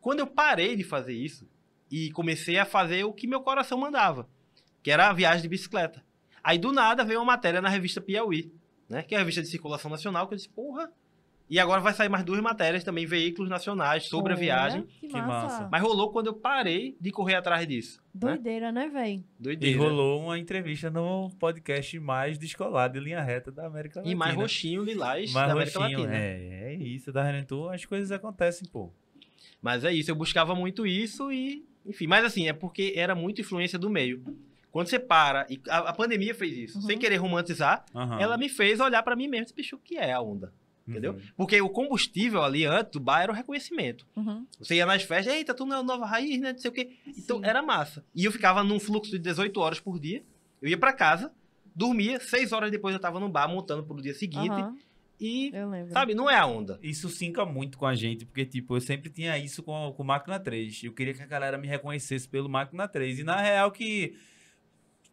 Quando eu parei de fazer isso e comecei a fazer o que meu coração mandava, que era a viagem de bicicleta. Aí, do nada, veio uma matéria na revista Piauí, né? Que é a revista de circulação nacional, que eu disse, porra. E agora vai sair mais duas matérias também, veículos nacionais, sobre a viagem. Que, que massa. massa. Mas rolou quando eu parei de correr atrás disso. Né? Doideira, né, né velho? Doideira. E rolou uma entrevista no podcast mais descolado e linha reta da América Latina. E mais roxinho, lilás mais da América roxinho, Latina. É, é isso, da tá Renato, então, as coisas acontecem, pô. Mas é isso, eu buscava muito isso e, enfim, mas assim, é porque era muito influência do meio. Quando você para, e a, a pandemia fez isso, uhum. sem querer romantizar, uhum. ela me fez olhar para mim mesmo e bicho, o que é a onda? Entendeu? Uhum. Porque o combustível ali antes do bar era o reconhecimento. Uhum. Você ia nas festas, eita, tu não é nova raiz, né? Não sei o quê. Então Sim. era massa. E eu ficava num fluxo de 18 horas por dia. Eu ia para casa, dormia, seis horas depois eu tava no bar montando pro dia seguinte. Uhum. E, sabe, não é a onda. Isso sinca muito com a gente, porque, tipo, eu sempre tinha isso com, o Máquina 3. Eu queria que a galera me reconhecesse pelo Máquina 3. E na real que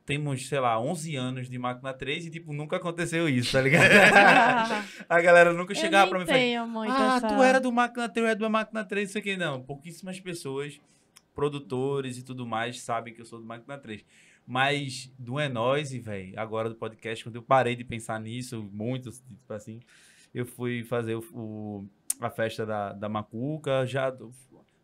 temos, sei lá, 11 anos de máquina 3 e, tipo, nunca aconteceu isso, tá ligado? a galera nunca chegava pra mim e falava, ah, essa... tu era do máquina 3, eu era do máquina 3, isso aqui não. Pouquíssimas pessoas, produtores e tudo mais, sabem que eu sou do máquina 3. Mas do É Noise, velho, agora do podcast, quando eu parei de pensar nisso muito, tipo assim, eu fui fazer o, o a festa da, da Macuca, já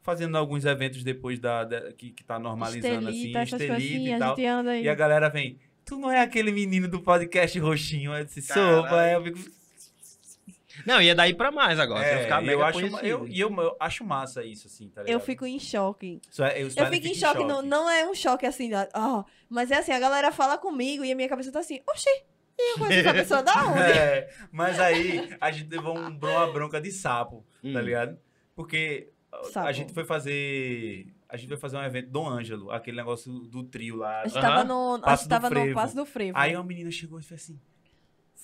fazendo alguns eventos depois da, da que, que tá normalizando estelita, assim, tá estelita e tal. A e a galera vem, tu não é aquele menino do podcast roxinho, é de se sou, eu fico não, ia daí pra mais agora. É, ficar eu acho, eu, eu, eu, acho massa isso, assim, tá ligado? Eu fico em choque. So, é, eu, eu fico em choque, choque. Não, não é um choque assim, ó. mas é assim, a galera fala comigo e a minha cabeça tá assim, oxi. E eu conheço essa pessoa da onde? É, mas aí a gente levou um, bronca de sapo, tá hum. tá ligado? Porque Tá a gente foi fazer. A gente foi fazer um evento do Ângelo, aquele negócio do trio lá. A gente uhum. tava no. Passo tava no Passo do Frevo. Aí né? uma menina chegou e fez assim: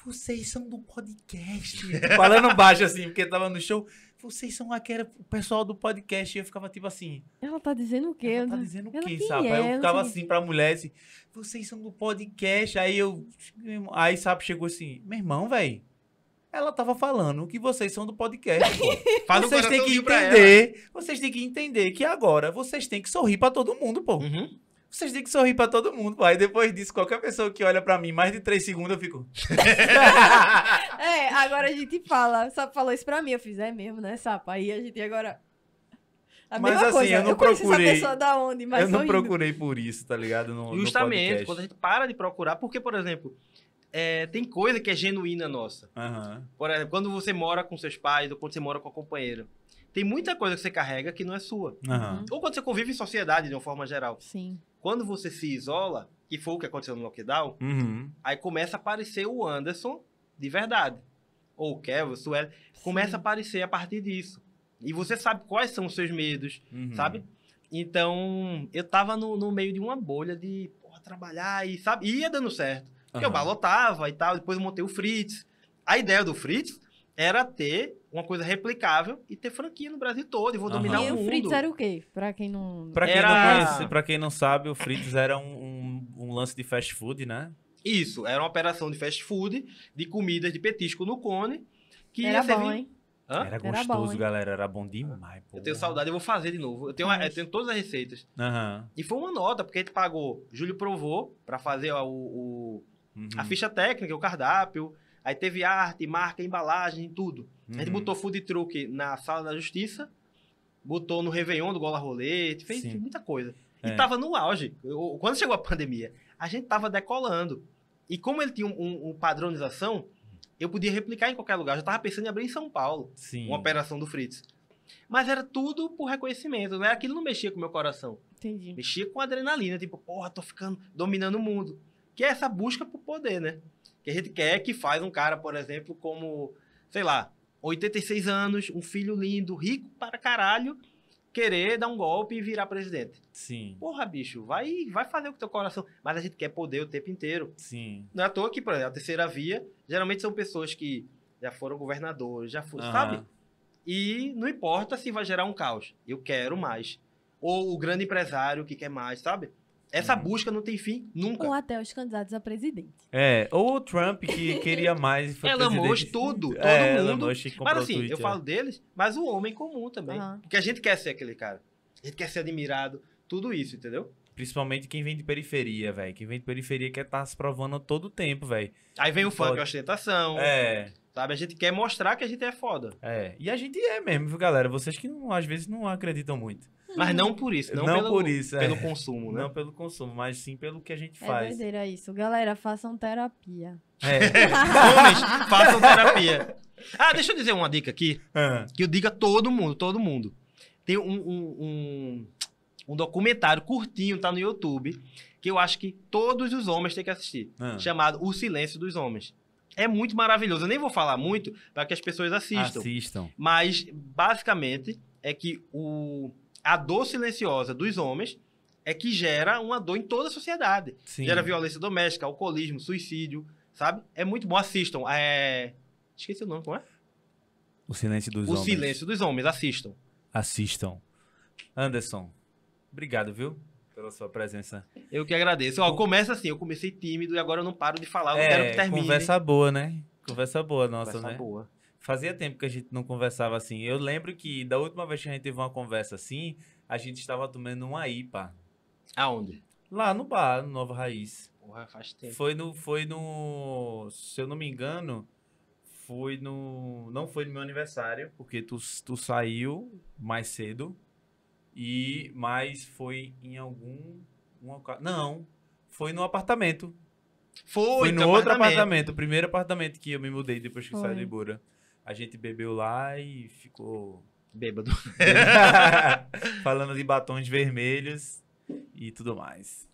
Vocês são do podcast. Falando baixo assim, porque tava no show. Vocês são aquele pessoal do podcast. E eu ficava tipo assim. Ela tá dizendo o quê? Ela tá dizendo o quê, sabe? É, aí eu ficava assim pra mulher assim: Vocês são do podcast. Aí eu. Aí, sabe, chegou assim: Meu irmão, velho ela tava falando que vocês são do podcast. vocês têm que entender. Vocês têm que entender que agora vocês têm que sorrir para todo mundo, pô. Uhum. Vocês têm que sorrir para todo mundo, Aí depois disso, qualquer pessoa que olha para mim mais de três segundos, eu fico. é, agora a gente fala. Só falou isso pra mim. Eu fiz, é mesmo, né, Sapa? Aí a gente agora. A mas assim, coisa. eu não eu procurei. Onde, eu não procurei por isso, tá ligado? No, Justamente, no quando a gente para de procurar, porque, por exemplo, é, tem coisa que é genuína nossa. Uhum. Por exemplo, quando você mora com seus pais ou quando você mora com a companheira. Tem muita coisa que você carrega que não é sua. Uhum. Ou quando você convive em sociedade, de uma forma geral. Sim. Quando você se isola, que foi o que aconteceu no lockdown, uhum. aí começa a aparecer o Anderson de verdade. Ou o Kevin, o Sueli. Começa a aparecer a partir disso. E você sabe quais são os seus medos, uhum. sabe? Então, eu tava no, no meio de uma bolha de porra, trabalhar e sabe, e ia dando certo. Porque uhum. o e tal, depois eu montei o Fritz. A ideia do Fritz era ter uma coisa replicável e ter franquia no Brasil todo e vou uhum. dominar e o mundo. E o Fritz era o quê? Pra quem não... Pra quem, era... não, conhece, pra quem não sabe, o Fritz era um, um, um lance de fast food, né? Isso, era uma operação de fast food, de comidas de petisco no cone. Que era bom, hein? Hã? Era gostoso, era bom, galera. Era bom demais. Porra. Eu tenho saudade, eu vou fazer de novo. Eu tenho, eu tenho todas as receitas. Uhum. E foi uma nota, porque a gente pagou. Júlio provou para fazer ó, o, Uhum. A ficha técnica, o cardápio, aí teve arte, marca, embalagem, tudo. Uhum. A gente uhum. botou food truck na sala da justiça, botou no Réveillon do Gola Rolete, fez Sim. muita coisa. É. E tava no auge. Quando chegou a pandemia, a gente tava decolando. E como ele tinha um, um, um padronização, eu podia replicar em qualquer lugar. Eu já tava pensando em abrir em São Paulo, Sim. uma operação do Fritz. Mas era tudo por reconhecimento, né? Aquilo não mexia com o meu coração. Entendi. Mexia com adrenalina, tipo, porra, tô ficando, dominando o mundo que é essa busca por poder, né? Que a gente quer que faz um cara, por exemplo, como, sei lá, 86 anos, um filho lindo, rico para caralho, querer dar um golpe e virar presidente. Sim. Porra, bicho, vai, vai fazer o que teu coração. Mas a gente quer poder o tempo inteiro. Sim. Não é à toa que, por exemplo, a terceira via, geralmente são pessoas que já foram governadores, já foram, uhum. sabe? E não importa se vai gerar um caos. Eu quero mais. Ou o grande empresário que quer mais, sabe? Essa uhum. busca não tem fim nunca. Ou até os candidatos a presidente. É, ou o Trump que queria mais e foi Elon Musk, tudo, todo é, mundo. mas assim, eu é. falo deles, mas o homem comum também. Uhum. Porque a gente quer ser aquele cara. A gente quer ser admirado, tudo isso, entendeu? Principalmente quem vem de periferia, velho. Quem vem de periferia quer estar tá se provando todo o tempo, velho. Aí vem o funk, pode... a ostentação. É. Sabe? A gente quer mostrar que a gente é foda. É. E a gente é mesmo, viu, galera? Vocês que não, às vezes não acreditam muito. Mas não por isso, não, não pelo, por isso, pelo é. consumo, né? Não pelo consumo, mas sim pelo que a gente é faz. É doideira isso. Galera, façam terapia. É. Homens, façam terapia. Ah, deixa eu dizer uma dica aqui. Uhum. Que eu digo a todo mundo, todo mundo. Tem um, um, um, um, documentário curtinho, tá no YouTube, que eu acho que todos os homens têm que assistir. Uhum. Chamado O Silêncio dos Homens. É muito maravilhoso. Eu nem vou falar muito para que as pessoas assistam. Assistam. Mas, basicamente, é que o a dor silenciosa dos homens é que gera uma dor em toda a sociedade. Sim. Gera violência doméstica, alcoolismo, suicídio, sabe? É muito bom, assistam. É... Esqueci o nome, como é? O Silêncio dos o Homens. O Silêncio dos Homens, assistam. Assistam. Anderson, obrigado, viu? Pela sua presença. Eu que agradeço. Ó, começa assim, eu comecei tímido e agora eu não paro de falar, eu é, quero que termine. Conversa boa, né? Conversa boa nossa, conversa né? Conversa boa. Fazia tempo que a gente não conversava assim. Eu lembro que da última vez que a gente teve uma conversa assim, a gente estava tomando uma IPA. Aonde? Lá no bar, no Nova Raiz. Porra, faz tempo. Foi no, foi no. Se eu não me engano, foi no. Não foi no meu aniversário, porque tu, tu saiu mais cedo. E. Mas foi em algum. Uma, não. Foi no apartamento. Foi, foi no apartamento. outro apartamento. o primeiro apartamento que eu me mudei depois que foi. saí de Ibura a gente bebeu lá e ficou. Bêbado. Falando de batons vermelhos e tudo mais.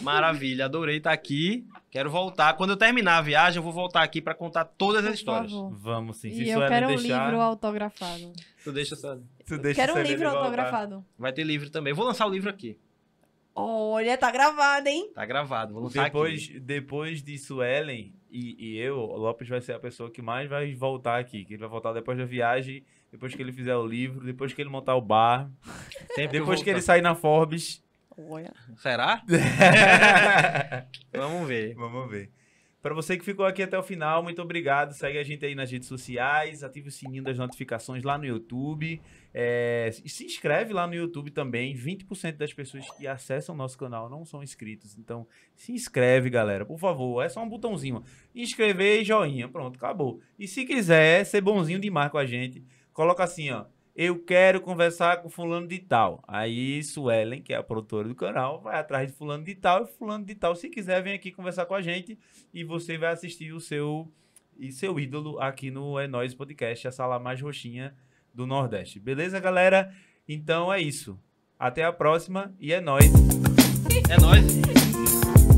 Maravilha, adorei estar aqui. Quero voltar. Quando eu terminar a viagem, eu vou voltar aqui para contar todas as histórias. Vamos sim. Se e eu quero um deixar... livro autografado. Tu deixa só. Tu deixa quero um livro autografado. Vai ter livro também. Eu vou lançar o livro aqui. Olha, tá gravado, hein? Tá gravado, vou lançar depois, aqui. Depois de Suelen, e, e, eu, o Lopes vai ser a pessoa que mais vai voltar aqui, que ele vai voltar depois da viagem, depois que ele fizer o livro, depois que ele montar o bar, depois que ele sair na Forbes. Olha. Será? Vamos ver. Vamos ver. Para você que ficou aqui até o final, muito obrigado. Segue a gente aí nas redes sociais, ative o sininho das notificações lá no YouTube. É, se inscreve lá no YouTube também. 20% das pessoas que acessam nosso canal não são inscritos. Então, se inscreve, galera, por favor. É só um botãozinho. Inscrever e joinha. Pronto, acabou. E se quiser ser bonzinho demais com a gente, coloca assim, ó. Eu quero conversar com fulano de tal. Aí Suelen, que é a produtora do canal, vai atrás de fulano de tal e fulano de tal. Se quiser, vem aqui conversar com a gente e você vai assistir o seu e seu ídolo aqui no É Nós Podcast, a sala mais roxinha do Nordeste. Beleza, galera? Então é isso. Até a próxima e é nóis. É nós.